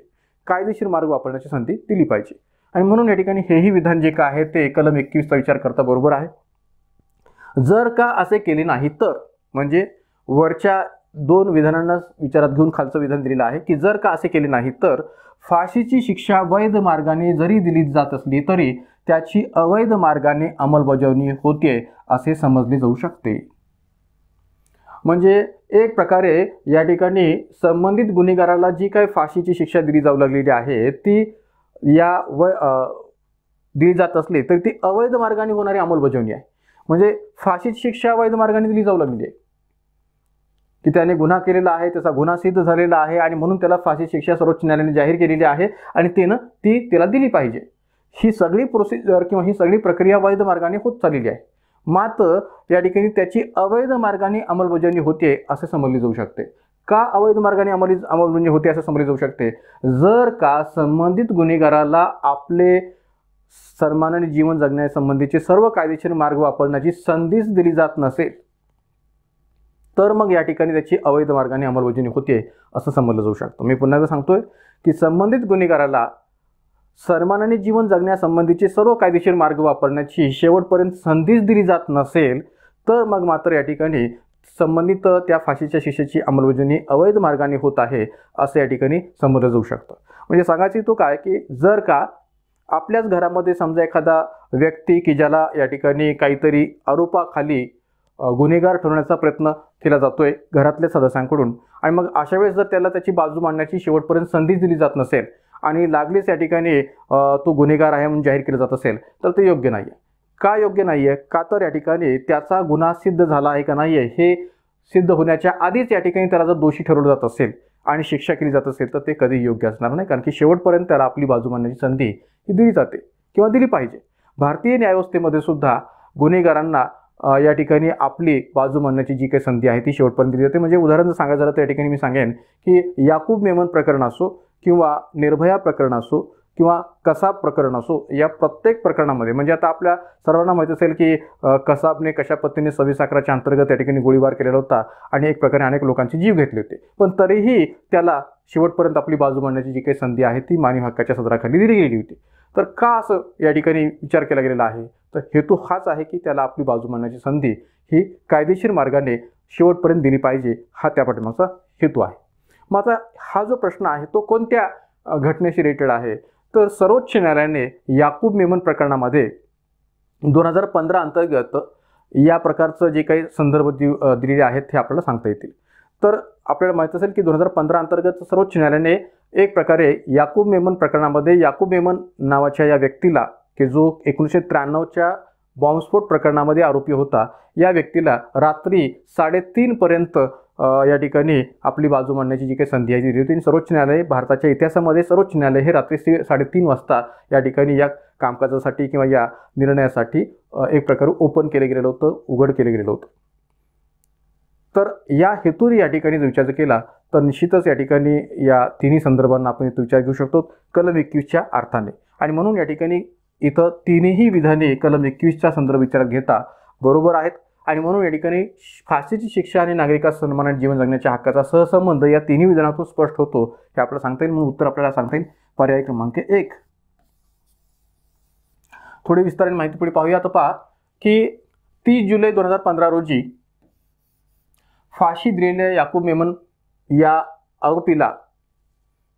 कायदेशीर मार्ग वापरण्याची संधी दिली पाहिजे आणि म्हणून या ठिकाणी हेही विधान जे का आहे ते कलम एकवीसचा विचार करता बरोबर आहे जर का असे केले नाही तर म्हणजे वरच्या दोन विधानांना विचारात घेऊन खालचं विधान दिलेलं आहे की जर का असे केले नाही तर फाशीची शिक्षा वैध मार्गाने जरी दिली जात असली तरी त्याची अवैध मार्गाने अंमलबजावणी होते असे समजले जाऊ शकते म्हणजे एक प्रकारे या ठिकाणी संबंधित गुन्हेगाराला जी काही फाशीची शिक्षा दिली जाऊ लागलेली आहे ती या व दिली जात असली तरी ती अवैध मार्गाने होणारी अंमलबजावणी आहे म्हणजे फाशीची शिक्षा अवैध मार्गाने दिली जाऊ लागलेली आहे की त्याने गुन्हा केलेला आहे त्याचा गुन्हा सिद्ध झालेला आहे आणि म्हणून त्याला फाशी शिक्षा सर्वोच्च न्यायालयाने जाहीर केलेली आहे आणि तिनं ती त्याला दिली पाहिजे ही सगळी प्रोसिजर किंवा ही सगळी प्रक्रिया वैध मार्गाने होत चाललेली आहे मात्र या ठिकाणी त्याची अवैध मार्गाने अंमलबजावणी होते असे समजले जाऊ शकते का अवैध मार्गाने अंमली अंमलबजावणी होते असं समजले जाऊ शकते जर का संबंधित गुन्हेगाराला आपले सन्मानाने जीवन जगण्यासंबंधीचे सर्व कायदेशीर मार्ग वापरण्याची संधीच दिली जात नसेल तर मग या ठिकाणी त्याची अवैध मार्गाने अंमलबजावणी होते असं समजलं जाऊ शकतं मी पुन्हा एकदा सांगतोय की संबंधित गुन्हेगाराला सन्मानाने जीवन जगण्यासंबंधीचे सर्व कायदेशीर मार्ग वापरण्याची शेवटपर्यंत संधीच दिली जात नसेल तर मग मात्र या ठिकाणी संबंधित त्या फाशीच्या शिक्षेची अंमलबजावणी अवैध मार्गाने होत आहे असं या ठिकाणी समजलं जाऊ शकतं म्हणजे सांगायचं तो काय की जर का आपल्याच घरामध्ये समजा एखादा व्यक्ती की ज्याला या ठिकाणी काहीतरी आरोपाखाली गुन्हेगार ठरवण्याचा प्रयत्न केला जातोय घरातल्या सदस्यांकडून आणि मग अशा वेळेस जर त्याला त्याची बाजू मांडण्याची शेवटपर्यंत संधीच दिली जात नसेल आणि लागलीच या ठिकाणी तो गुन्हेगार आहे म्हणून जाहीर केला जात असेल तर ते योग्य नाही आहे का योग्य नाही आहे का तर या ठिकाणी त्याचा गुन्हा सिद्ध झाला आहे का नाही आहे हे सिद्ध होण्याच्या आधीच या ठिकाणी त्याला जर दोषी ठरवलं जात असेल आणि शिक्षा केली जात असेल तर ते कधी योग्य असणार नाही कारण की शेवटपर्यंत त्याला आपली बाजू मांडण्याची संधी ही दिली जाते किंवा दिली पाहिजे भारतीय न्यायव्यवस्थेमध्ये सुद्धा गुन्हेगारांना या ठिकाणी आपली बाजू म्हणण्याची जी काही संधी आहे ती शेवटपर्यंत दिली जाते म्हणजे उदाहरण सांगायचं झालं तर या ठिकाणी मी सांगेन की याकूब मेमन प्रकरण असो किंवा निर्भया प्रकरण असो किंवा कसाब प्रकरण असो या प्रत्येक प्रकरणामध्ये म्हणजे आता आपल्या सर्वांना माहीत असेल की कसाबने कशा पद्धतीने सव्वीस अकराच्या अंतर्गत त्या ठिकाणी गोळीबार केलेला होता आणि एक प्रकारे अनेक लोकांचे जीव घेतले होते पण तरीही त्याला शेवटपर्यंत आपली बाजू मांडण्याची जी काही संधी आहे ती मानवी हक्काच्या सदराखाली दिली गेली होती तर का असं या ठिकाणी विचार केला गेलेला आहे तर हेतू हाच आहे की त्याला आपली बाजू मांडण्याची संधी ही कायदेशीर मार्गाने शेवटपर्यंत दिली पाहिजे हा त्या पाठिंबाचा हेतू आहे मग आता हा जो प्रश्न आहे तो कोणत्या घटनेशी रिलेटेड आहे तर सर्वोच्च न्यायालयाने याकूब मेमन प्रकरणामध्ये दोन हजार पंधरा अंतर्गत या प्रकारचं जे काही संदर्भ दि दिलेले आहेत ते आपल्याला सांगता येतील तर आपल्याला माहीत असेल की दोन हजार पंधरा अंतर्गत सर्वोच्च न्यायालयाने एक प्रकारे याकूब मेमन प्रकरणामध्ये याकूब मेमन नावाच्या या व्यक्तीला की जो एकोणीसशे त्र्याण्णवच्या बॉम्बस्फोट प्रकरणामध्ये आरोपी होता या व्यक्तीला रात्री साडेतीनपर्यंत या ठिकाणी आपली बाजू मांडण्याची जी काही संधी आहे ती दिली होती सर्वोच्च न्यायालय भारताच्या इतिहासामध्ये सर्वोच्च न्यायालय हे रात्री साडेतीन वाजता या ठिकाणी या कामकाजासाठी किंवा या निर्णयासाठी एक प्रकारे ओपन केलं गेलेलं होतं उघड केलं गेलेलं होतं तर या हेतूने या ठिकाणी जर विचार केला तर निश्चितच या ठिकाणी या तिन्ही संदर्भांना आपण इथं विचार घेऊ शकतो कलम एकवीसच्या अर्थाने आणि म्हणून या ठिकाणी इथं तिन्ही विधाने कलम एकवीसच्या संदर्भ विचारात घेता बरोबर आहेत आणि म्हणून या ठिकाणी फाशीची शिक्षा आणि नागरिका सन्मानाने जीवन जगण्याच्या हक्काचा सहसंबंध या तिन्ही विधानातून स्पष्ट होतो हे आपल्याला सांगता येईल म्हणून उत्तर आपल्याला सांगता येईल पर्याय क्रमांक एक थोडी विस्ताराने माहिती पुढे पाहूया तर पहा की तीस जुलै दोन हजार पंधरा रोजी फाशी दिलेल्या याकूब मेमन या आरोपीला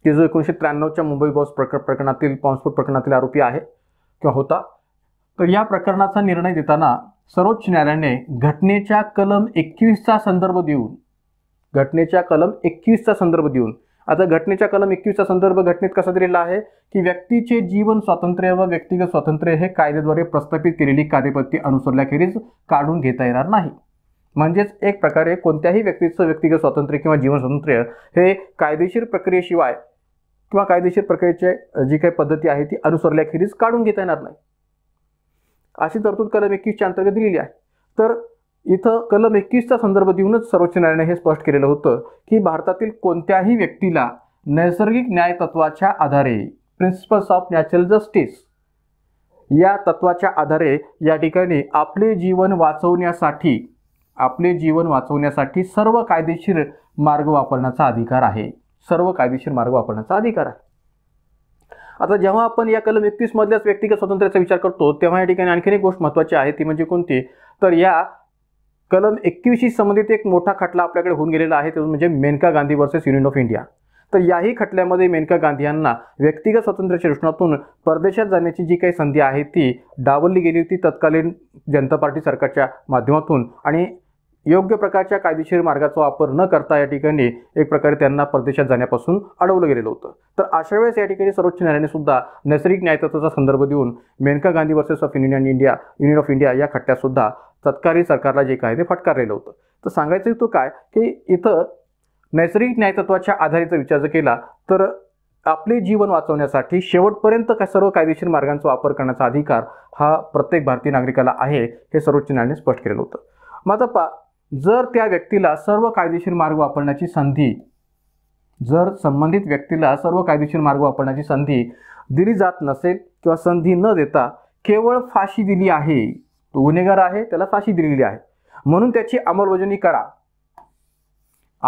की जो एकोणीसशे त्र्याण्णवच्या मुंबई बॉस प्रक प्रकरणातील पॉन्सपोर्ट प्रकरणातील आरोपी आहे किंवा होता तर या प्रकरणाचा निर्णय देताना सर्वोच्च न्यायालयाने घटनेच्या कलम एकवीसचा संदर्भ देऊन घटनेच्या कलम एकवीसचा संदर्भ देऊन आता घटनेच्या कलम एकवीसचा संदर्भ घटनेत कसा दिलेला आहे की व्यक्तीचे जीवन स्वातंत्र्य व व्यक्तिगत स्वातंत्र्य हे कायद्याद्वारे प्रस्थापित केलेली कार्यपत्ती अनुसरल्याखेरीज काढून घेता येणार नाही म्हणजेच एक प्रकारे कोणत्याही व्यक्तीचं व्यक्तिगत स्वातंत्र्य किंवा जीवन स्वातंत्र्य हे कायदेशीर प्रक्रियेशिवाय किंवा कायदेशीर प्रक्रियेचे जी काही पद्धती आहे ती अनुसरल्याखेरीज काढून घेता येणार नाही अशी तरतूद कलम एकवीसच्या अंतर्गत दिलेली आहे तर इथं कलम एकवीसचा संदर्भ देऊनच सर्वोच्च न्यायालयाने हे स्पष्ट केलेलं होतं की भारतातील कोणत्याही व्यक्तीला नैसर्गिक न्याय तत्वाच्या आधारे प्रिन्सिपल्स ऑफ नॅचरल जस्टिस या तत्वाच्या आधारे या ठिकाणी आपले जीवन वाचवण्यासाठी आपले जीवन वाचवण्यासाठी सर्व कायदेशीर मार्ग वापरण्याचा अधिकार आहे सर्व कायदेशीर मार्ग वापरण्याचा अधिकार आहे आता जेव्हा आपण या कलम एकतीसमधल्याच व्यक्तिगत स्वातंत्र्याचा विचार करतो तेव्हा या ठिकाणी आणखीन एक गोष्ट महत्त्वाची आहे ती म्हणजे कोणती तर या कलम एकवीसशी संबंधित एक मोठा खटला आपल्याकडे होऊन गेलेला आहे ते म्हणजे Menaka Gandhi versus union of India तर याही खटल्यामध्ये मेनका गांधी यांना व्यक्तिगत स्वातंत्र्याच्या दृष्टीतून परदेशात जाण्याची जी काही संधी आहे ती डावलली गेली होती तत्कालीन जनता पार्टी सरकारच्या माध्यमातून आणि योग्य प्रकारच्या कायदेशीर मार्गाचा वापर न करता या ठिकाणी एक प्रकारे त्यांना परदेशात जाण्यापासून अडवलं गेलेलं होतं तर अशा वेळेस या ठिकाणी सर्वोच्च न्यायालयाने सुद्धा नैसर्गिक न्यायतत्वाचा संदर्भ देऊन Menaka Gandhi versus of union India union of India या खट्ट्यात सुद्धा तत्कालीन सरकारला जे काय ते फटकारलेलं होतं तर सांगायचं तो काय की इथं नैसर्गिक न्यायतत्वाच्या आधारेचा विचार जर केला तर आपले जीवन वाचवण्यासाठी शेवटपर्यंत का सर्व कायदेशीर मार्गांचा वापर करण्याचा अधिकार हा प्रत्येक भारतीय नागरिकाला आहे हे सर्वोच्च न्यायालयाने स्पष्ट केलेलं होतं मग आता पा जर त्या व्यक्तीला सर्व कायदेशीर मार्ग वापरण्याची संधी जर संबंधित व्यक्तीला सर्व कायदेशीर मार्ग वापरण्याची संधी दिली जात नसेल किंवा संधी न देता केवळ फाशी दिली आहे तो गुन्हेगार आहे त्याला फाशी दिलेली आहे म्हणून त्याची अंमलबजावणी करा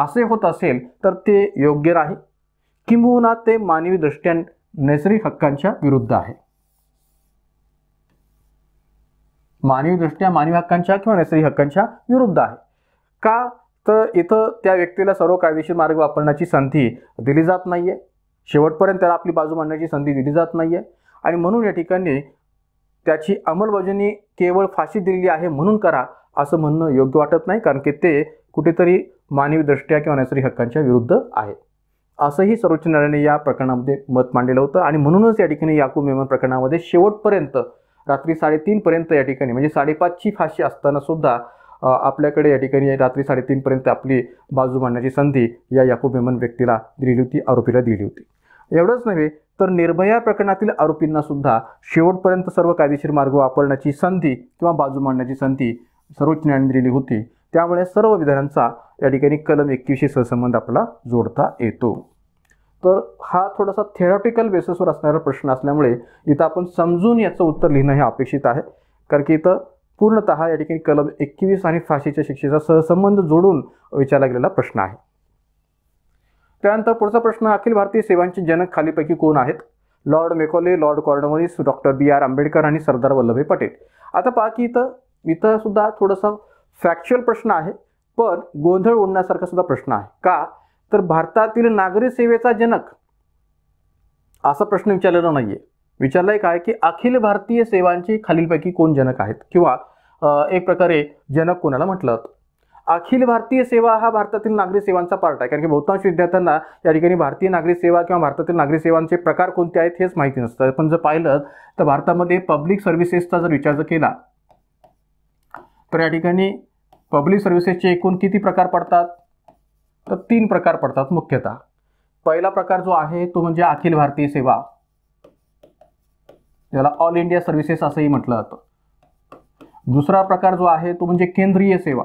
असे होत असेल तर ते योग्य नाही किंबहुना ते मानवी दृष्ट्या नैसर्गिक हक्कांच्या विरुद्ध आहे मानवी दृष्ट्या मानवी हक्कांच्या किंवा नैसर्गिक हक्कांच्या विरुद्ध आहे का तर इथं त्या व्यक्तीला सर्व कायदेशीर मार्ग वापरण्याची संधी दिली जात नाही आहे शेवटपर्यंत त्याला आपली बाजू मांडण्याची संधी दिली जात नाही आहे आणि म्हणून या ठिकाणी त्याची अंमलबजावणी केवळ फाशी दिलेली आहे म्हणून करा असं म्हणणं योग्य वाटत नाही कारण की ते कुठेतरी मानवी दृष्ट्या किंवा नैसर्गिक हक्कांच्या विरुद्ध आहे असंही सर्वोच्च न्यायालयाने या प्रकरणामध्ये मत मांडलेलं होतं आणि म्हणूनच या ठिकाणी याकूब मेमन प्रकरणामध्ये शेवटपर्यंत रात्री साडेतीनपर्यंत या ठिकाणी म्हणजे साडेपाचची फाशी असताना सुद्धा आपल्याकडे या ठिकाणी रात्री साडेतीनपर्यंत आपली बाजू मांडण्याची संधी या याकूब मेमन व्यक्तीला दिलेली होती आरोपीला दिली होती एवढंच नव्हे तर निर्भया प्रकरणातील आरोपींना सुद्धा शेवटपर्यंत सर्व कायदेशीर मार्ग वापरण्याची संधी किंवा बाजू मांडण्याची संधी सर्वोच्च न्यायालयाने दिलेली होती त्यामुळे सर्व विधानांचा या ठिकाणी कलम एकवीसशी सहसंबंध आपला जोडता येतो तर हा थोडासा थेरॉटिकल बेसिसवर असणारा प्रश्न असल्यामुळे इथं आपण समजून याचं उत्तर लिहिणं हे अपेक्षित आहे कारण की इथं पूर्णतः या ठिकाणी कलम एकवीस आणि फाशीच्या शिक्षेचा सहसंबंध जोडून विचारला गेलेला प्रश्न आहे त्यानंतर पुढचा प्रश्न अखिल भारतीय सेवांचे जनक खालीपैकी कोण आहेत lord Macaulay lord Cornwallis doctor B R Ambedkar आणि सरदार वल्लभभाई पटेल आता पहा की इथं इथं सुद्धा थोडासा फॅक्च्युअल प्रश्न आहे पण गोंधळ ओढण्यासारखा सुद्धा प्रश्न आहे का तर भारतातील नागरी सेवेचा जनक असा प्रश्न विचारलेला आहे विचारलंय काय की अखिल भारतीय सेवांची खालीलपैकी कोण जनक आहेत किंवा एक प्रकारे जनक कोणाला म्हटलं अखिल भारतीय सेवा हा भारतातील नागरी सेवांचा पार्ट आहे कारण की बहुतांश विद्यार्थ्यांना या ठिकाणी भारतीय नागरी सेवा किंवा भारतातील नागरी सेवांचे प्रकार कोणते आहेत हेच माहिती नसतं पण जर पाहिलं तर भारतामध्ये पब्लिक सर्व्हिसेसचा जर विचार जर केला तर या ठिकाणी पब्लिक सर्व्हिसेसचे एकूण किती प्रकार पडतात तर तीन प्रकार पडतात मुख्यतः पहिला प्रकार जो आहे तो म्हणजे अखिल भारतीय सेवा याला ऑल इंडिया सर्व्हिसेस असंही म्हटलं जातं दुसरा प्रकार जो आहे तो म्हणजे केंद्रीय सेवा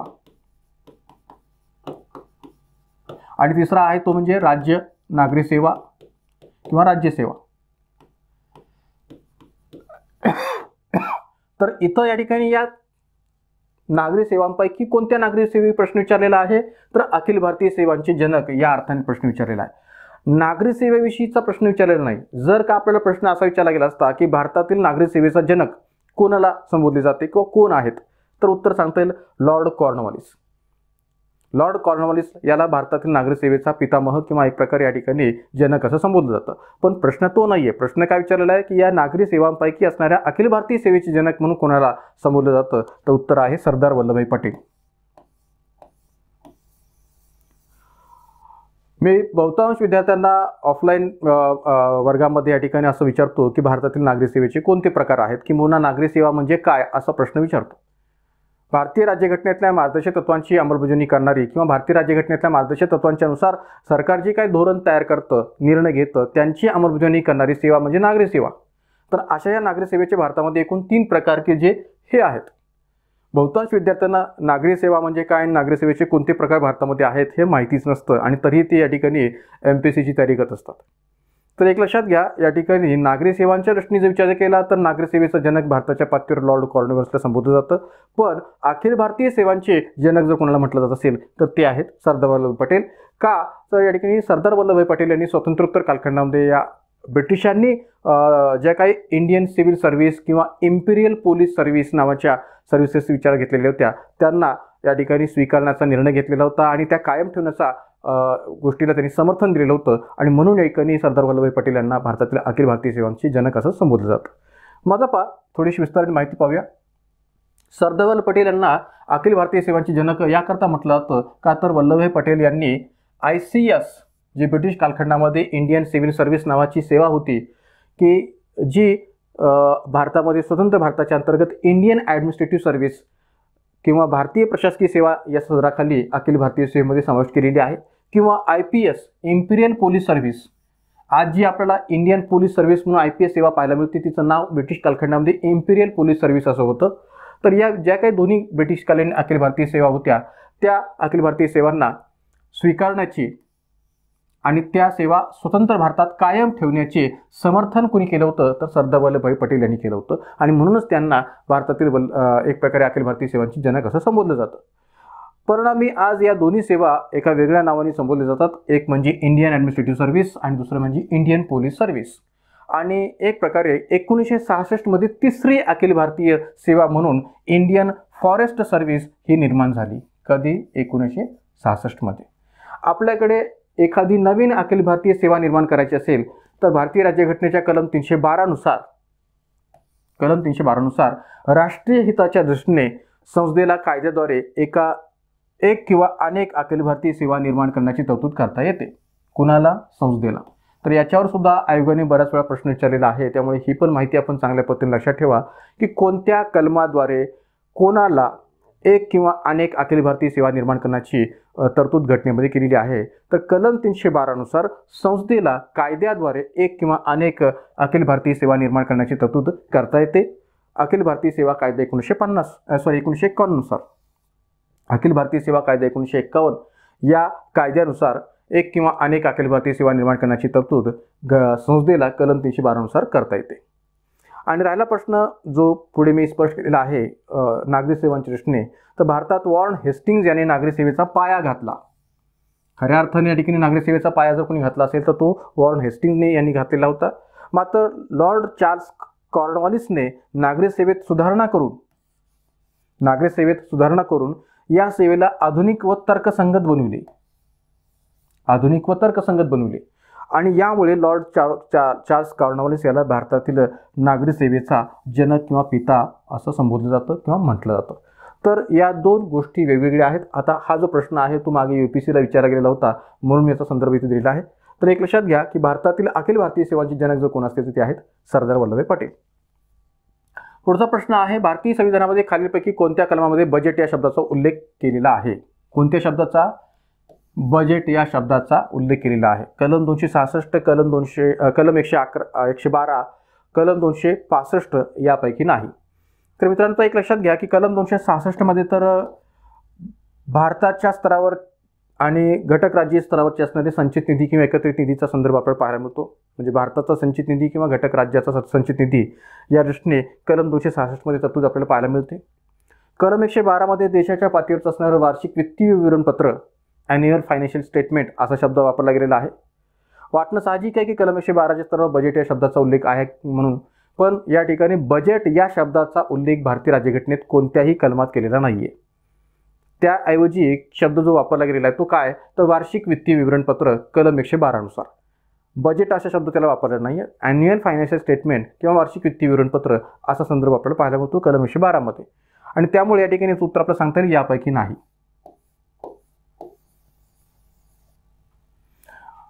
आणि तिसरा आहे तो म्हणजे राज्य नागरी सेवा किंवा राज्यसेवा तर इथं या ठिकाणी या नागरी सेवांपैकी कोणत्या नागरी सेवे प्रश्न विचारलेला आहे तर अखिल भारतीय सेवांचे जनक या अर्थाने प्रश्न विचारलेला आहे नागरी सेवेविषयीचा प्रश्न विचारलेला नाही जर का आपल्याला प्रश्न असा विचारला गेला असता की भारतातील नागरी सेवेचा जनक कोणाला संबोधले जाते किंवा कोण आहेत तर उत्तर सांगता येईल लॉर्ड कॉर्नवालिस लॉर्ड कॉर्नवालिस याला भारतातील नागरी सेवेचा पितामह किंवा एक प्रकारे या ठिकाणी जनक असं संबोधलं जातं पण प्रश्न तो नाही आहे प्रश्न काय विचारलेला आहे की या नागरी सेवांपैकी असणाऱ्या अखिल भारतीय सेवेचे जनक म्हणून कोणाला संबोधलं जातं तर उत्तर आहे सरदार वल्लभभाई पटेल मी बहुतांश विद्यार्थ्यांना ऑफलाईन वर्गामध्ये या ठिकाणी असं विचारतो की भारतातील नागरी सेवेचे कोणते प्रकार आहेत की मुना नागरी सेवा म्हणजे काय असा प्रश्न विचारतो भारतीय राज्यघटनेतल्या मार्गदर्शक तत्वांची अंमलबजावणी करणारी किंवा भारतीय राज्यघटनेतल्या मार्गदर्शक तत्वांच्यानुसार सरकार जे काही धोरण तयार करतं निर्णय घेतं त्यांची अंमलबजावणी करणारी सेवा म्हणजे नागरी सेवा तर अशा या नागरी सेवेचे भारतामध्ये एकूण तीन प्रकार जे हे आहेत बहुतांश विद्यार्थ्यांना नागरी सेवा म्हणजे काय नागरी सेवेचे कोणते प्रकार भारतामध्ये आहेत हे माहितीच नसतं आणि तरीही ते या ठिकाणी एम पी सीची तयारी करत असतात तर एक लक्षात घ्या या ठिकाणी नागरी सेवांच्या दृष्टीने जर विचार केला तर नागरी सेवेचा जनक भारताच्या पातळीवर लॉर्ड कॉर्नवर्सला संबोधलं जातं पण अखिल भारतीय सेवांचे जनक जर कोणाला म्हटलं जात असेल तर ते आहेत सरदार वल्लभभाई पटेल का तर या ठिकाणी सरदार वल्लभभाई पटेल यांनी स्वातंत्र्योत्तर कालखंडामध्ये या ब्रिटिशांनी ज्या काही इंडियन सिव्हिल सर्व्हिस किंवा इम्पिरियल पोलीस सर्व्हिस नावाच्या सर्व्हिसेस विचार घेतलेल्या होत्या त्यांना या ठिकाणी स्वीकारण्याचा निर्णय घेतलेला होता आणि त्या कायम ठेवण्याचा गोष्टीला त्यांनी समर्थन दिलेलं होतं आणि म्हणून एकनी सरदार वल्लभभाई पटेल यांना भारतातल्या अखिल भारतीय सेवांची जनक असं संबोधलं जातं माझा पा थोडीशी विस्तारित माहिती पाहूया सरदार वल्लभ पटेल यांना अखिल भारतीय सेवांची जनक याकरता म्हटलं जातं का तर वल्लभभाई पटेल यांनी आय सी एस जी ब्रिटिश कालखंडामध्ये इंडियन सिव्हिल सर्व्हिस नावाची सेवा होती की जी भारतामध्ये स्वतंत्र भारताच्या अंतर्गत इंडियन ॲडमिनिस्ट्रेटिव्ह सर्व्हिस किंवा भारतीय प्रशासकीय सेवा या सदराखाली अखिल भारतीय सेवेमध्ये समाविष्ट केलेली आहे किंवा I P S imperial police service आज जी आपल्याला इंडियन पोलीस सर्व्हिस म्हणून आय पी एस सेवा पाहायला मिळते तिचं नाव ब्रिटिश कालखंडामध्ये इम्पिरियल पोलीस सर्व्हिस असं होतं तर या ज्या काही दोन्ही ब्रिटिशकालीन अखिल भारतीय सेवा होत्या त्या अखिल भारतीय सेवांना स्वीकारण्याची आणि त्या सेवा स्वतंत्र भारतात कायम ठेवण्याचे समर्थन कुणी केलं होतं तर सरदार वल्लभभाई पटेल यांनी केलं होतं आणि म्हणूनच त्यांना भारतातील एक प्रकारे अखिल भारतीय सेवांची जनक असं संबोधलं जातं परिणामी आज या दोन्ही सेवा एका वेगळ्या नावाने संबोधल्या जातात एक म्हणजे इंडियन ॲडमिनिस्ट्रेटिव्ह सर्व्हिस आणि दुसरं म्हणजे इंडियन पोलीस सर्व्हिस आणि एक प्रकारे एकोणीसशे सहासष्टमध्ये तिसरी अखिल भारतीय सेवा म्हणून इंडियन फॉरेस्ट सर्व्हिस ही निर्माण झाली कधी एकोणीसशे सहासष्टमध्ये आपल्याकडे एखादी नवीन अखिल भारतीय सेवा निर्माण करायची असेल तर भारतीय राज्यघटनेच्या कलम तीनशे बारानुसार कलम तीनशे बारानुसार राष्ट्रीय हिताच्या दृष्टीने संसदेला कायद्याद्वारे एका एक किंवा अनेक अखिल भारतीय सेवा निर्माण करण्याची तरतूद करता येते कुणाला संसदेला तर याच्यावर सुद्धा आयोगाने बऱ्याच वेळा प्रश्न विचारलेला आहे त्यामुळे ही पण माहिती आपण चांगल्या पद्धतीने लक्षात ठेवा की कोणत्या कलमाद्वारे कोणाला एक किंवा अनेक अखिल भारतीय सेवा निर्माण करण्याची तरतूद घटनेमध्ये केलेली आहे तर कलम तीनशे बारानुसार संस्थेला कायद्याद्वारे एक किंवा अनेक अखिल भारतीय सेवा निर्माण करण्याची तरतूद करता येते अखिल भारतीय सेवा कायदा एकोणीसशे पन्नास सॉरी एकोणीसशे एकावन्ननुसार अखिल भारतीय सेवा कायदा एकोणीसशे एक्कावन्न या कायद्यानुसार एक किंवा अनेक अखिल भारतीय सेवा निर्माण करण्याची तरतूद ग संस्थेला कलम तीनशे बारानुसार करता येते आणि राहिला प्रश्न जो पुढे मी स्पष्ट केलेला आहे नागरी सेवांच्या दृष्टीने तर भारतात वॉर्न हेस्टिंग्ज यांनी नागरी सेवेचा पाया घातला खऱ्या अर्थाने या ठिकाणी नागरी सेवेचा पाया जर कोणी घातला असेल तर तो वॉर्न हेस्टिंगने यांनी घातलेला होता मात्र लॉर्ड चार्ल्स कॉर्नॉलिसने नागरी सेवेत सुधारणा करून नागरी सेवेत सुधारणा करून या सेवेला आधुनिक व तर्कसंगत बनविले आधुनिक व तर्कसंगत बनविले आणि यामुळे लॉर्ड चार चा चार्ल्स कार्नवालिस याला भारतातील नागरी सेवेचा जनक किंवा पिता असं संबोधलं जातं किंवा म्हटलं जातं तर या दोन गोष्टी वेगवेगळ्या आहेत आता हा जो प्रश्न आहे तो मागे यू पी सीला विचारला गेलेला होता म्हणून मी याचा संदर्भ इथे दिलेला आहे तर एक लक्षात घ्या की भारतातील अखिल भारतीय सेवांचे जनक जो कोण असतील ते आहेत सरदार वल्लभभाई पटेल पुढचा प्रश्न आहे भारतीय संविधानामध्ये खालीलपैकी कोणत्या कलमामध्ये बजेट या शब्दाचा उल्लेख केलेला आहे कोणत्या शब्दाचा बजेट या शब्दाचा उल्लेख केलेला आहे कलम दोनशे सहासष्ट कलम दोनशे कलम एकशे अकरा एकशे बारा कलम दोनशे पासष्ट यापैकी नाही तर मित्रांनो एक लक्षात घ्या की कलम दोनशे सहासष्टमध्ये तर भारताच्या स्तरावर आणि घटक राज्य स्तरावरचे असणारे संचित निधी किंवा एकत्रित निधीचा संदर्भ आपण पाहायला मिळतो म्हणजे भारताचा संचित निधी किंवा घटक राज्याचा संचित निधी या दृष्टीने कलम दोनशे सहासष्टमध्ये तरतूद आपल्याला पाहायला मिळते कलम एकशे बारामध्ये देशाच्या पातळीवरचं असणारं वार्षिक वित्तीय विवरणपत्र ॲन्युअल फायनान्शियल स्टेटमेंट असा शब्द वापरला गेलेला आहे वाटणं साहजिक आहे की कलम एकशे बाराच्या स्तरावर बजेट या शब्दाचा उल्लेख आहे म्हणून पण या ठिकाणी बजेट या शब्दाचा उल्लेख भारतीय राज्यघटनेत कोणत्याही कलमात केलेला नाही आहे त्याऐवजी एक शब्द जो वापरला गेलेला आहे तो काय तर वार्षिक वित्तीय विवरणपत्र कलम एकशे बारानुसार बजेट असा शब्द त्याला वापरला नाही आहे ॲन्युअल फायनान्शियल स्टेटमेंट किंवा वार्षिक वित्तीय विवरणपत्र असा संदर्भ आपल्याला पाहायला मिळतो कलम एकशे बारामध्ये आणि त्यामुळे या ठिकाणी उत्तर आपल्याला सांगता येईल यापैकी नाही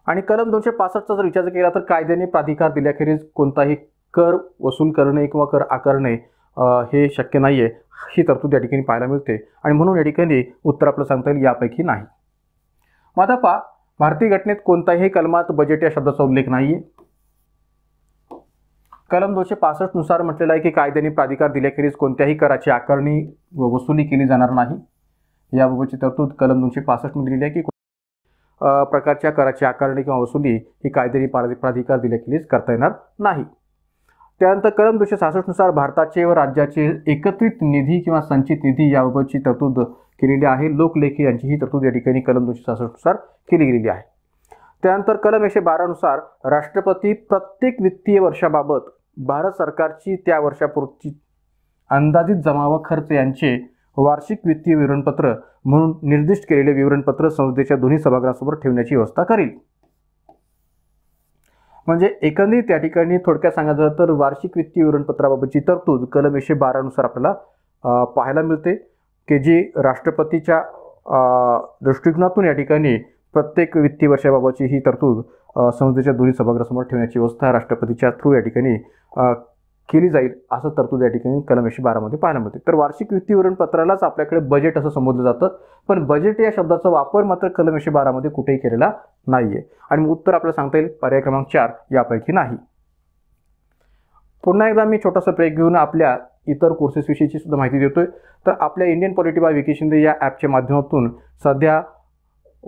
आणि कलम दोनशे पासष्टचा जर विचार केला तर कायद्याने प्राधिकार दिल्याखेरीज कोणताही कर वसूल करणे किंवा कर आकारणे हे शक्य नाही आहे ही तरतूद या ठिकाणी पाहायला मिळते आणि म्हणून या ठिकाणी उत्तर आपलं सांगता येईल यापैकी नाही माता भारतीय घटनेत कोणताही कलमात बजेट या शब्दाचा उल्लेख नाही आहे कलम दोनशे पासष्टनुसार म्हटलेलं आहे की कायद्याने प्राधिकार दिल्याखेरीज कोणत्याही कराची आकारणी व वसुली केली जाणार नाही याबाबतची तरतूद कलम दोनशे पासष्टमध्ये दिली आहे की प्रकारच्या कराची आकारणी किंवा वसुली ही कायदेरी प्राधिकार केलीच करता येणार नाही त्यानंतर कलम दोनशे सहासष्टनुसार भारताचे व राज्याचे एकत्रित निधी किंवा संचित निधी याबाबतची तरतूद केलेली आहे लोकलेखी यांची ही तरतूद या ठिकाणी कलम दोनशे सासष्टनुसार केली गेलेली आहे त्यानंतर कलम एकशे बारानुसार राष्ट्रपती प्रत्येक वित्तीय वर्षाबाबत भारत सरकारची त्या वर्षापुरती अंदाजित जमावा खर्च यांचे वार्षिक वित्तीय विवरणपत्र म्हणून निर्दिष्ट केलेले विवरणपत्र संस्थेच्या दोन्ही सभागृहासमोर ठेवण्याची व्यवस्था करेल म्हणजे एकंदरीत त्या ठिकाणी थोडक्यात सांगायचं तर वार्षिक वित्तीय विवरणपत्राबाबतची तरतूद कलम एकशे बारानुसार आपल्याला पाहायला मिळते की जी राष्ट्रपतीच्या दृष्टिकोनातून या ठिकाणी प्रत्येक वित्तीय वर्षाबाबतची ही तरतूद संस्थेच्या दोन्ही सभागृहासमोर ठेवण्याची व्यवस्था राष्ट्रपतीच्या थ्रू या ठिकाणी केली जाईल असं तरतूद या ठिकाणी कलम एकशे बारामध्ये पाहायला मिळते तर वार्षिक वित्तीवरण पत्रालाच आपल्याकडे बजेट असं संबोधलं जातं पण बजेट या शब्दाचा वापर मात्र कलम एकशे बारामध्ये कुठेही केलेला नाही आहे आणि उत्तर आपल्याला सांगता येईल पर्याय क्रमांक चार यापैकी नाही पुन्हा एकदा मी छोटासा ब्रेक घेऊन आपल्या इतर कोर्सेसविषयीची सुद्धा माहिती देतोय तर आपल्या इंडियन पॉलिटी बाय विकेशन शिंदे या ॲपच्या माध्यमातून सध्या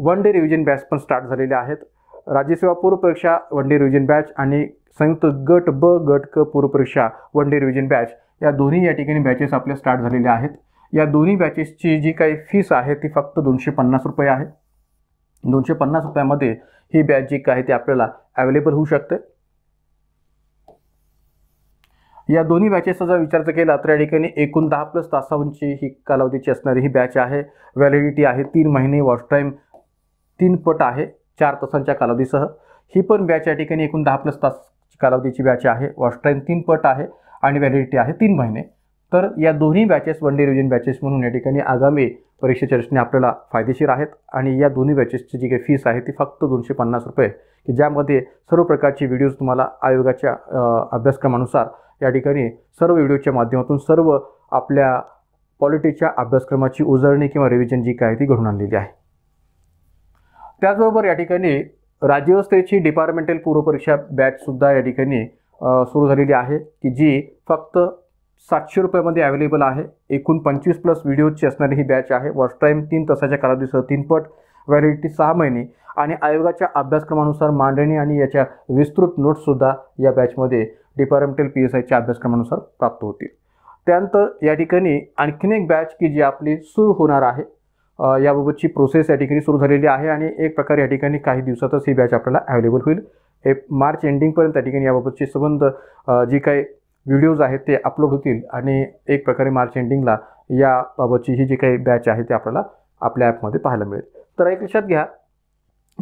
वन डे रिव्हिजन बॅच पण स्टार्ट झालेले आहेत राज्यसेवा पूर्व परीक्षा वन डे रिव्हिजन बॅच आणि संयुक्त गट ब गट क पूर्वपरीक्षा वन डे रिव्हिजन बॅच या दोन्ही या ठिकाणी बॅचेस आपल्या स्टार्ट झालेल्या आहेत या दोन्ही बॅचेसची जी काही फीस आहे ती फक्त दोनशे पन्नास रुपये आहे दोनशे पन्नास रुपयामध्ये ही बॅच जी काय ती आपल्याला अवेलेबल होऊ शकते या दोन्ही बॅचेसचा जर विचार केला तर या ठिकाणी एकूण दहा प्लस तासांची ही कालावधीची असणारी ही बॅच आहे व्हॅलिडिटी आहे तीन महिने वॉच टाईम तीन पट आहे चार तासांच्या कालावधीसह ही पण बॅच या ठिकाणी एकूण दहा प्लस तास कालावधीची बॅच आहे वॉच टाईम तीन पट आहे आणि व्हॅलिडिटी आहे तीन महिने तर या दोन्ही batches one day revision batches म्हणून या ठिकाणी आगामी परीक्षेच्या चर्चेने आपल्याला फायदेशीर आहेत आणि या दोन्ही बॅचेसची जी काही फीस आहे ती फक्त दोनशे पन्नास रुपये की ज्यामध्ये सर्व प्रकारची व्हिडिओज तुम्हाला आयोगाच्या अभ्यासक्रमानुसार या ठिकाणी सर्व व्हिडिओच्या माध्यमातून सर्व आपल्या पॉलिटीच्या अभ्यासक्रमाची उजळणी किंवा रिव्हिजन जी काय ती घडून आणलेली आहे त्याचबरोबर या ठिकाणी राज्यव्यवस्थेची डिपार्टमेंटल पूर्वपरीक्षा बॅचसुद्धा या ठिकाणी सुरू झालेली आहे की जी फक्त सातशे रुपयामध्ये अवेलेबल आहे एकूण पंचवीस प्लस व्हिडिओची असणारी ही बॅच आहे वॉच टाईम तीन तासाच्या कालावधीसह पट व्हॅलिडिटी सहा महिने आणि आयोगाच्या अभ्यासक्रमानुसार मांडणी आणि याच्या विस्तृत नोट्ससुद्धा या बॅचमध्ये डिपार्टमेंटल पी एस आयच्या अभ्यासक्रमानुसार प्राप्त होतील त्यानंतर या ठिकाणी आणखीन एक बॅच की जी आपली सुरू होणार आहे याबाबतची प्रोसेस या ठिकाणी सुरू झालेली आहे आणि एक प्रकारे या ठिकाणी काही दिवसातच ही बॅच आपल्याला अवेलेबल होईल हे मार्च एंडिंगपर्यंत त्या ठिकाणी याबाबतची संबंध जी काही व्हिडिओज आहेत ते अपलोड होतील आणि एक प्रकारे मार्च एंडिंगला याबाबतची ही जी काही बॅच आहे ते आपल्याला आपल्या ॲपमध्ये पाहायला मिळेल तर एक लक्षात घ्या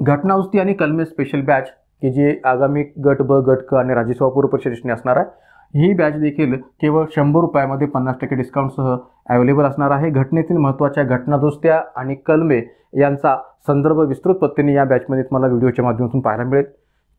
घटनावृत्ती आणि कलमे स्पेशल बॅच की जी आगामी गट ब गट क आणि राज्यसभा पूर्व परिषदेशने असणार आहे ही बॅच देखील केवळ शंभर रुपयामध्ये पन्नास टक्के डिस्काउंटसह अवेलेबल असणार आहे घटनेतील महत्त्वाच्या घटनादुस्त्या आणि कलमे यांचा संदर्भ विस्तृत पद्धतीने या बॅचमध्ये तुम्हाला व्हिडिओच्या माध्यमातून पाहायला मिळेल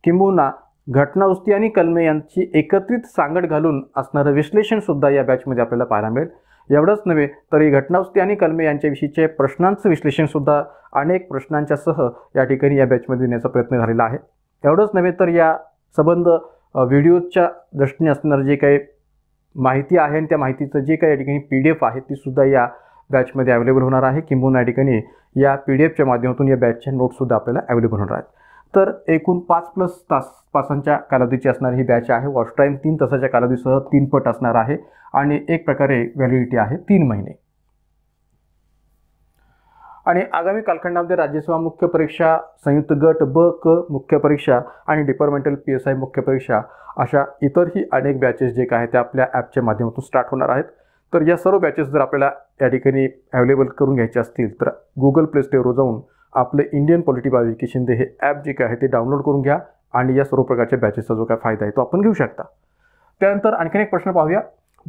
किंबहुना घटनादुस्ती आणि कलमे यांची एकत्रित सांगड घालून असणारं विश्लेषणसुद्धा या बॅचमध्ये आपल्याला पाहायला मिळेल एवढंच नव्हे तर ही आणि कलमे यांच्याविषयीचे प्रश्नांचं विश्लेषणसुद्धा अनेक प्रश्नांच्यासह या ठिकाणी या बॅचमध्ये देण्याचा प्रयत्न झालेला आहे एवढंच नव्हे तर या संबंध व्हिडिओच्या दृष्टीने असणारं जे काही माहिती आहे आणि त्या माहितीचं जे काही या ठिकाणी पी डी एफ आहे तीसुद्धा या बॅचमध्ये अवेलेबल होणार आहे किंबहुना या ठिकाणी या पी डी एफच्या माध्यमातून या बॅचच्या नोट्ससुद्धा आपल्याला अवेलेबल होणार आहेत तर एकूण पाच प्लस तास तासांच्या कालावधीची असणारी ही बॅच आहे वॉश टाईम तीन तासाच्या कालावधीसह तीन पट असणार आहे आणि एक प्रकारे व्हॅलिडिटी आहे तीन महिने आणि आगामी कालखंडामध्ये राज्यसभा मुख्य परीक्षा संयुक्त गट ब क मुख्य परीक्षा आणि डिपार्टमेंटल पी एस आय मुख्य परीक्षा अशा इतरही अनेक बॅचेस जे काय आहेत त्या आपल्या ॲपच्या माध्यमातून स्टार्ट होणार आहेत तर या सर्व बॅचेस जर आपल्याला या ठिकाणी अवेलेबल करून घ्यायचे असतील तर गुगल प्ले स्टोअरवर जाऊन आपले इंडियन पॉलिटी बाविकी शिंदे हे ॲप जे काय आहे ते डाउनलोड करून घ्या आणि या सर्व प्रकारच्या बॅचेसचा जो काय फायदा आहे तो आपण घेऊ शकता त्यानंतर आणखीन एक प्रश्न पाहूया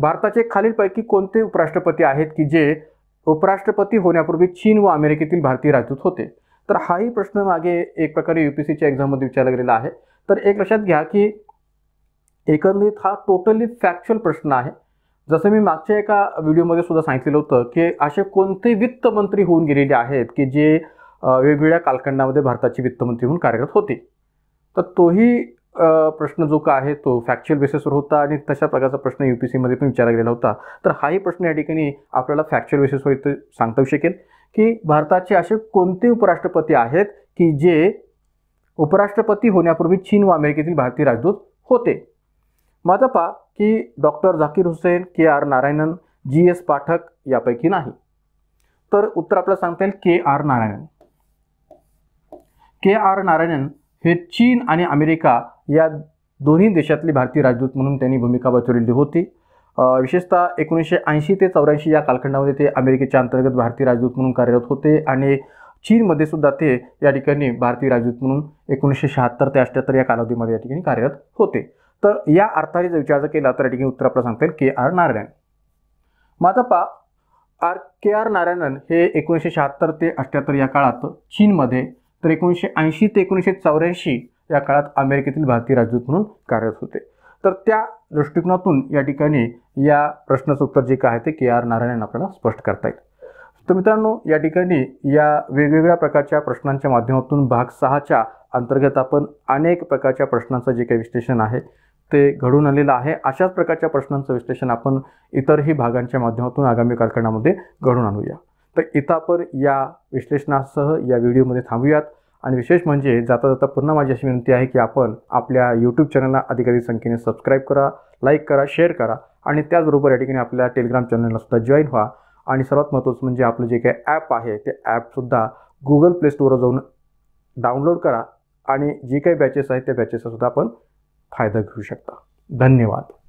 भारताचे खालीलपैकी कोणते उपराष्ट्रपती आहेत की जे उपराष्ट्रपती होण्यापूर्वी चीन व अमेरिकेतील भारतीय राजदूत होते तर हाही प्रश्न मागे एक प्रकारे यू पी सीच्या एक्झाममध्ये विचारला गेलेला आहे तर एक लक्षात घ्या की एकंदरीत हा टोटली फॅक्च्युअल प्रश्न आहे जसं मी मागच्या एका व्हिडिओमध्ये सुद्धा सांगितलेलं होतं की असे कोणते वित्तमंत्री होऊन गेलेले आहेत की जे वेगवेगळ्या कालखंडामध्ये भारताचे वित्तमंत्री म्हणून कार्यरत होते तर तोही प्रश्न जो का आहे तो फॅक्च्युअल बेसिसवर होता आणि तशा प्रकारचा प्रश्न यू पी सीमध्ये पण विचारला गेला होता तर हाही प्रश्न या ठिकाणी आपल्याला फॅक्च्युअल बेसिसवर इथे सांगता येऊ शकेल की भारताचे असे कोणते उपराष्ट्रपती आहेत की जे उपराष्ट्रपती होण्यापूर्वी चीन व अमेरिकेतील भारतीय राजदूत होते माझा पा की doctor Zakir Hussain K R Narayanan G S Pathak यापैकी नाही तर उत्तर आपल्याला सांगता येईल K R Narayanan K R Narayanan हे चीन आणि अमेरिका या दोन्ही देशातले भारतीय राजदूत म्हणून त्यांनी भूमिका बजावलेली होती विशेषतः एकोणीसशे ऐंशी ते चौऱ्याऐंशी या कालखंडामध्ये ते अमेरिकेच्या अंतर्गत भारतीय राजदूत म्हणून कार्यरत होते आणि चीनमध्ये सुद्धा ते या ठिकाणी भारतीय राजदूत म्हणून एकोणीसशे शहात्तर ते अठ्याहत्तर या कालावधीमध्ये या ठिकाणी कार्यरत होते तर या अर्थाने जर विचार केला तर या ठिकाणी उत्तर आपल्याला सांगता येईल के आर नारायण मातापा आर के आर नारायणन हे एकोणीसशे शहात्तर ते अठ्याहत्तर या काळात चीनमध्ये तर एकोणीसशे ऐंशी ते एकोणीसशे चौऱ्याऐंशी या काळात अमेरिकेतील भारतीय राजदूत म्हणून कार्यरत होते तर त्या दृष्टिकोनातून या ठिकाणी या प्रश्नाचं उत्तर जे काय आहे ते के आर नारायण आपल्याला स्पष्ट करता येईल तर मित्रांनो या ठिकाणी या वेगवेगळ्या प्रकारच्या प्रश्नांच्या माध्यमातून भाग सहाच्या अंतर्गत आपण अनेक प्रकारच्या प्रश्नांचं जे काही विश्लेषण आहे ते घडून आलेलं आहे अशाच प्रकारच्या प्रश्नांचं विश्लेषण आपण इतरही भागांच्या माध्यमातून आगामी कार्यक्रमामध्ये घडून आणूया तर इथं आपण या विश्लेषणासह या व्हिडिओमध्ये थांबूयात आणि विशेष म्हणजे जाता जाता पुन्हा माझी अशी विनंती आहे की आपण आपल्या यूट्यूब चॅनलला अधिकाधिक संख्येने सबस्क्राईब करा लाईक करा शेअर करा आणि त्याचबरोबर या ठिकाणी आपल्या टेलिग्राम चॅनलला सुद्धा जॉईन व्हा आणि सर्वात महत्त्वाचं म्हणजे आपलं जे काही ॲप आहे ते ॲपसुद्धा गुगल प्ले स्टोअरवर जाऊन डाउनलोड करा आणि जी काही बॅचेस आहेत त्या बॅचेसचा सुद्धा आपण फायदा घेऊ शकता धन्यवाद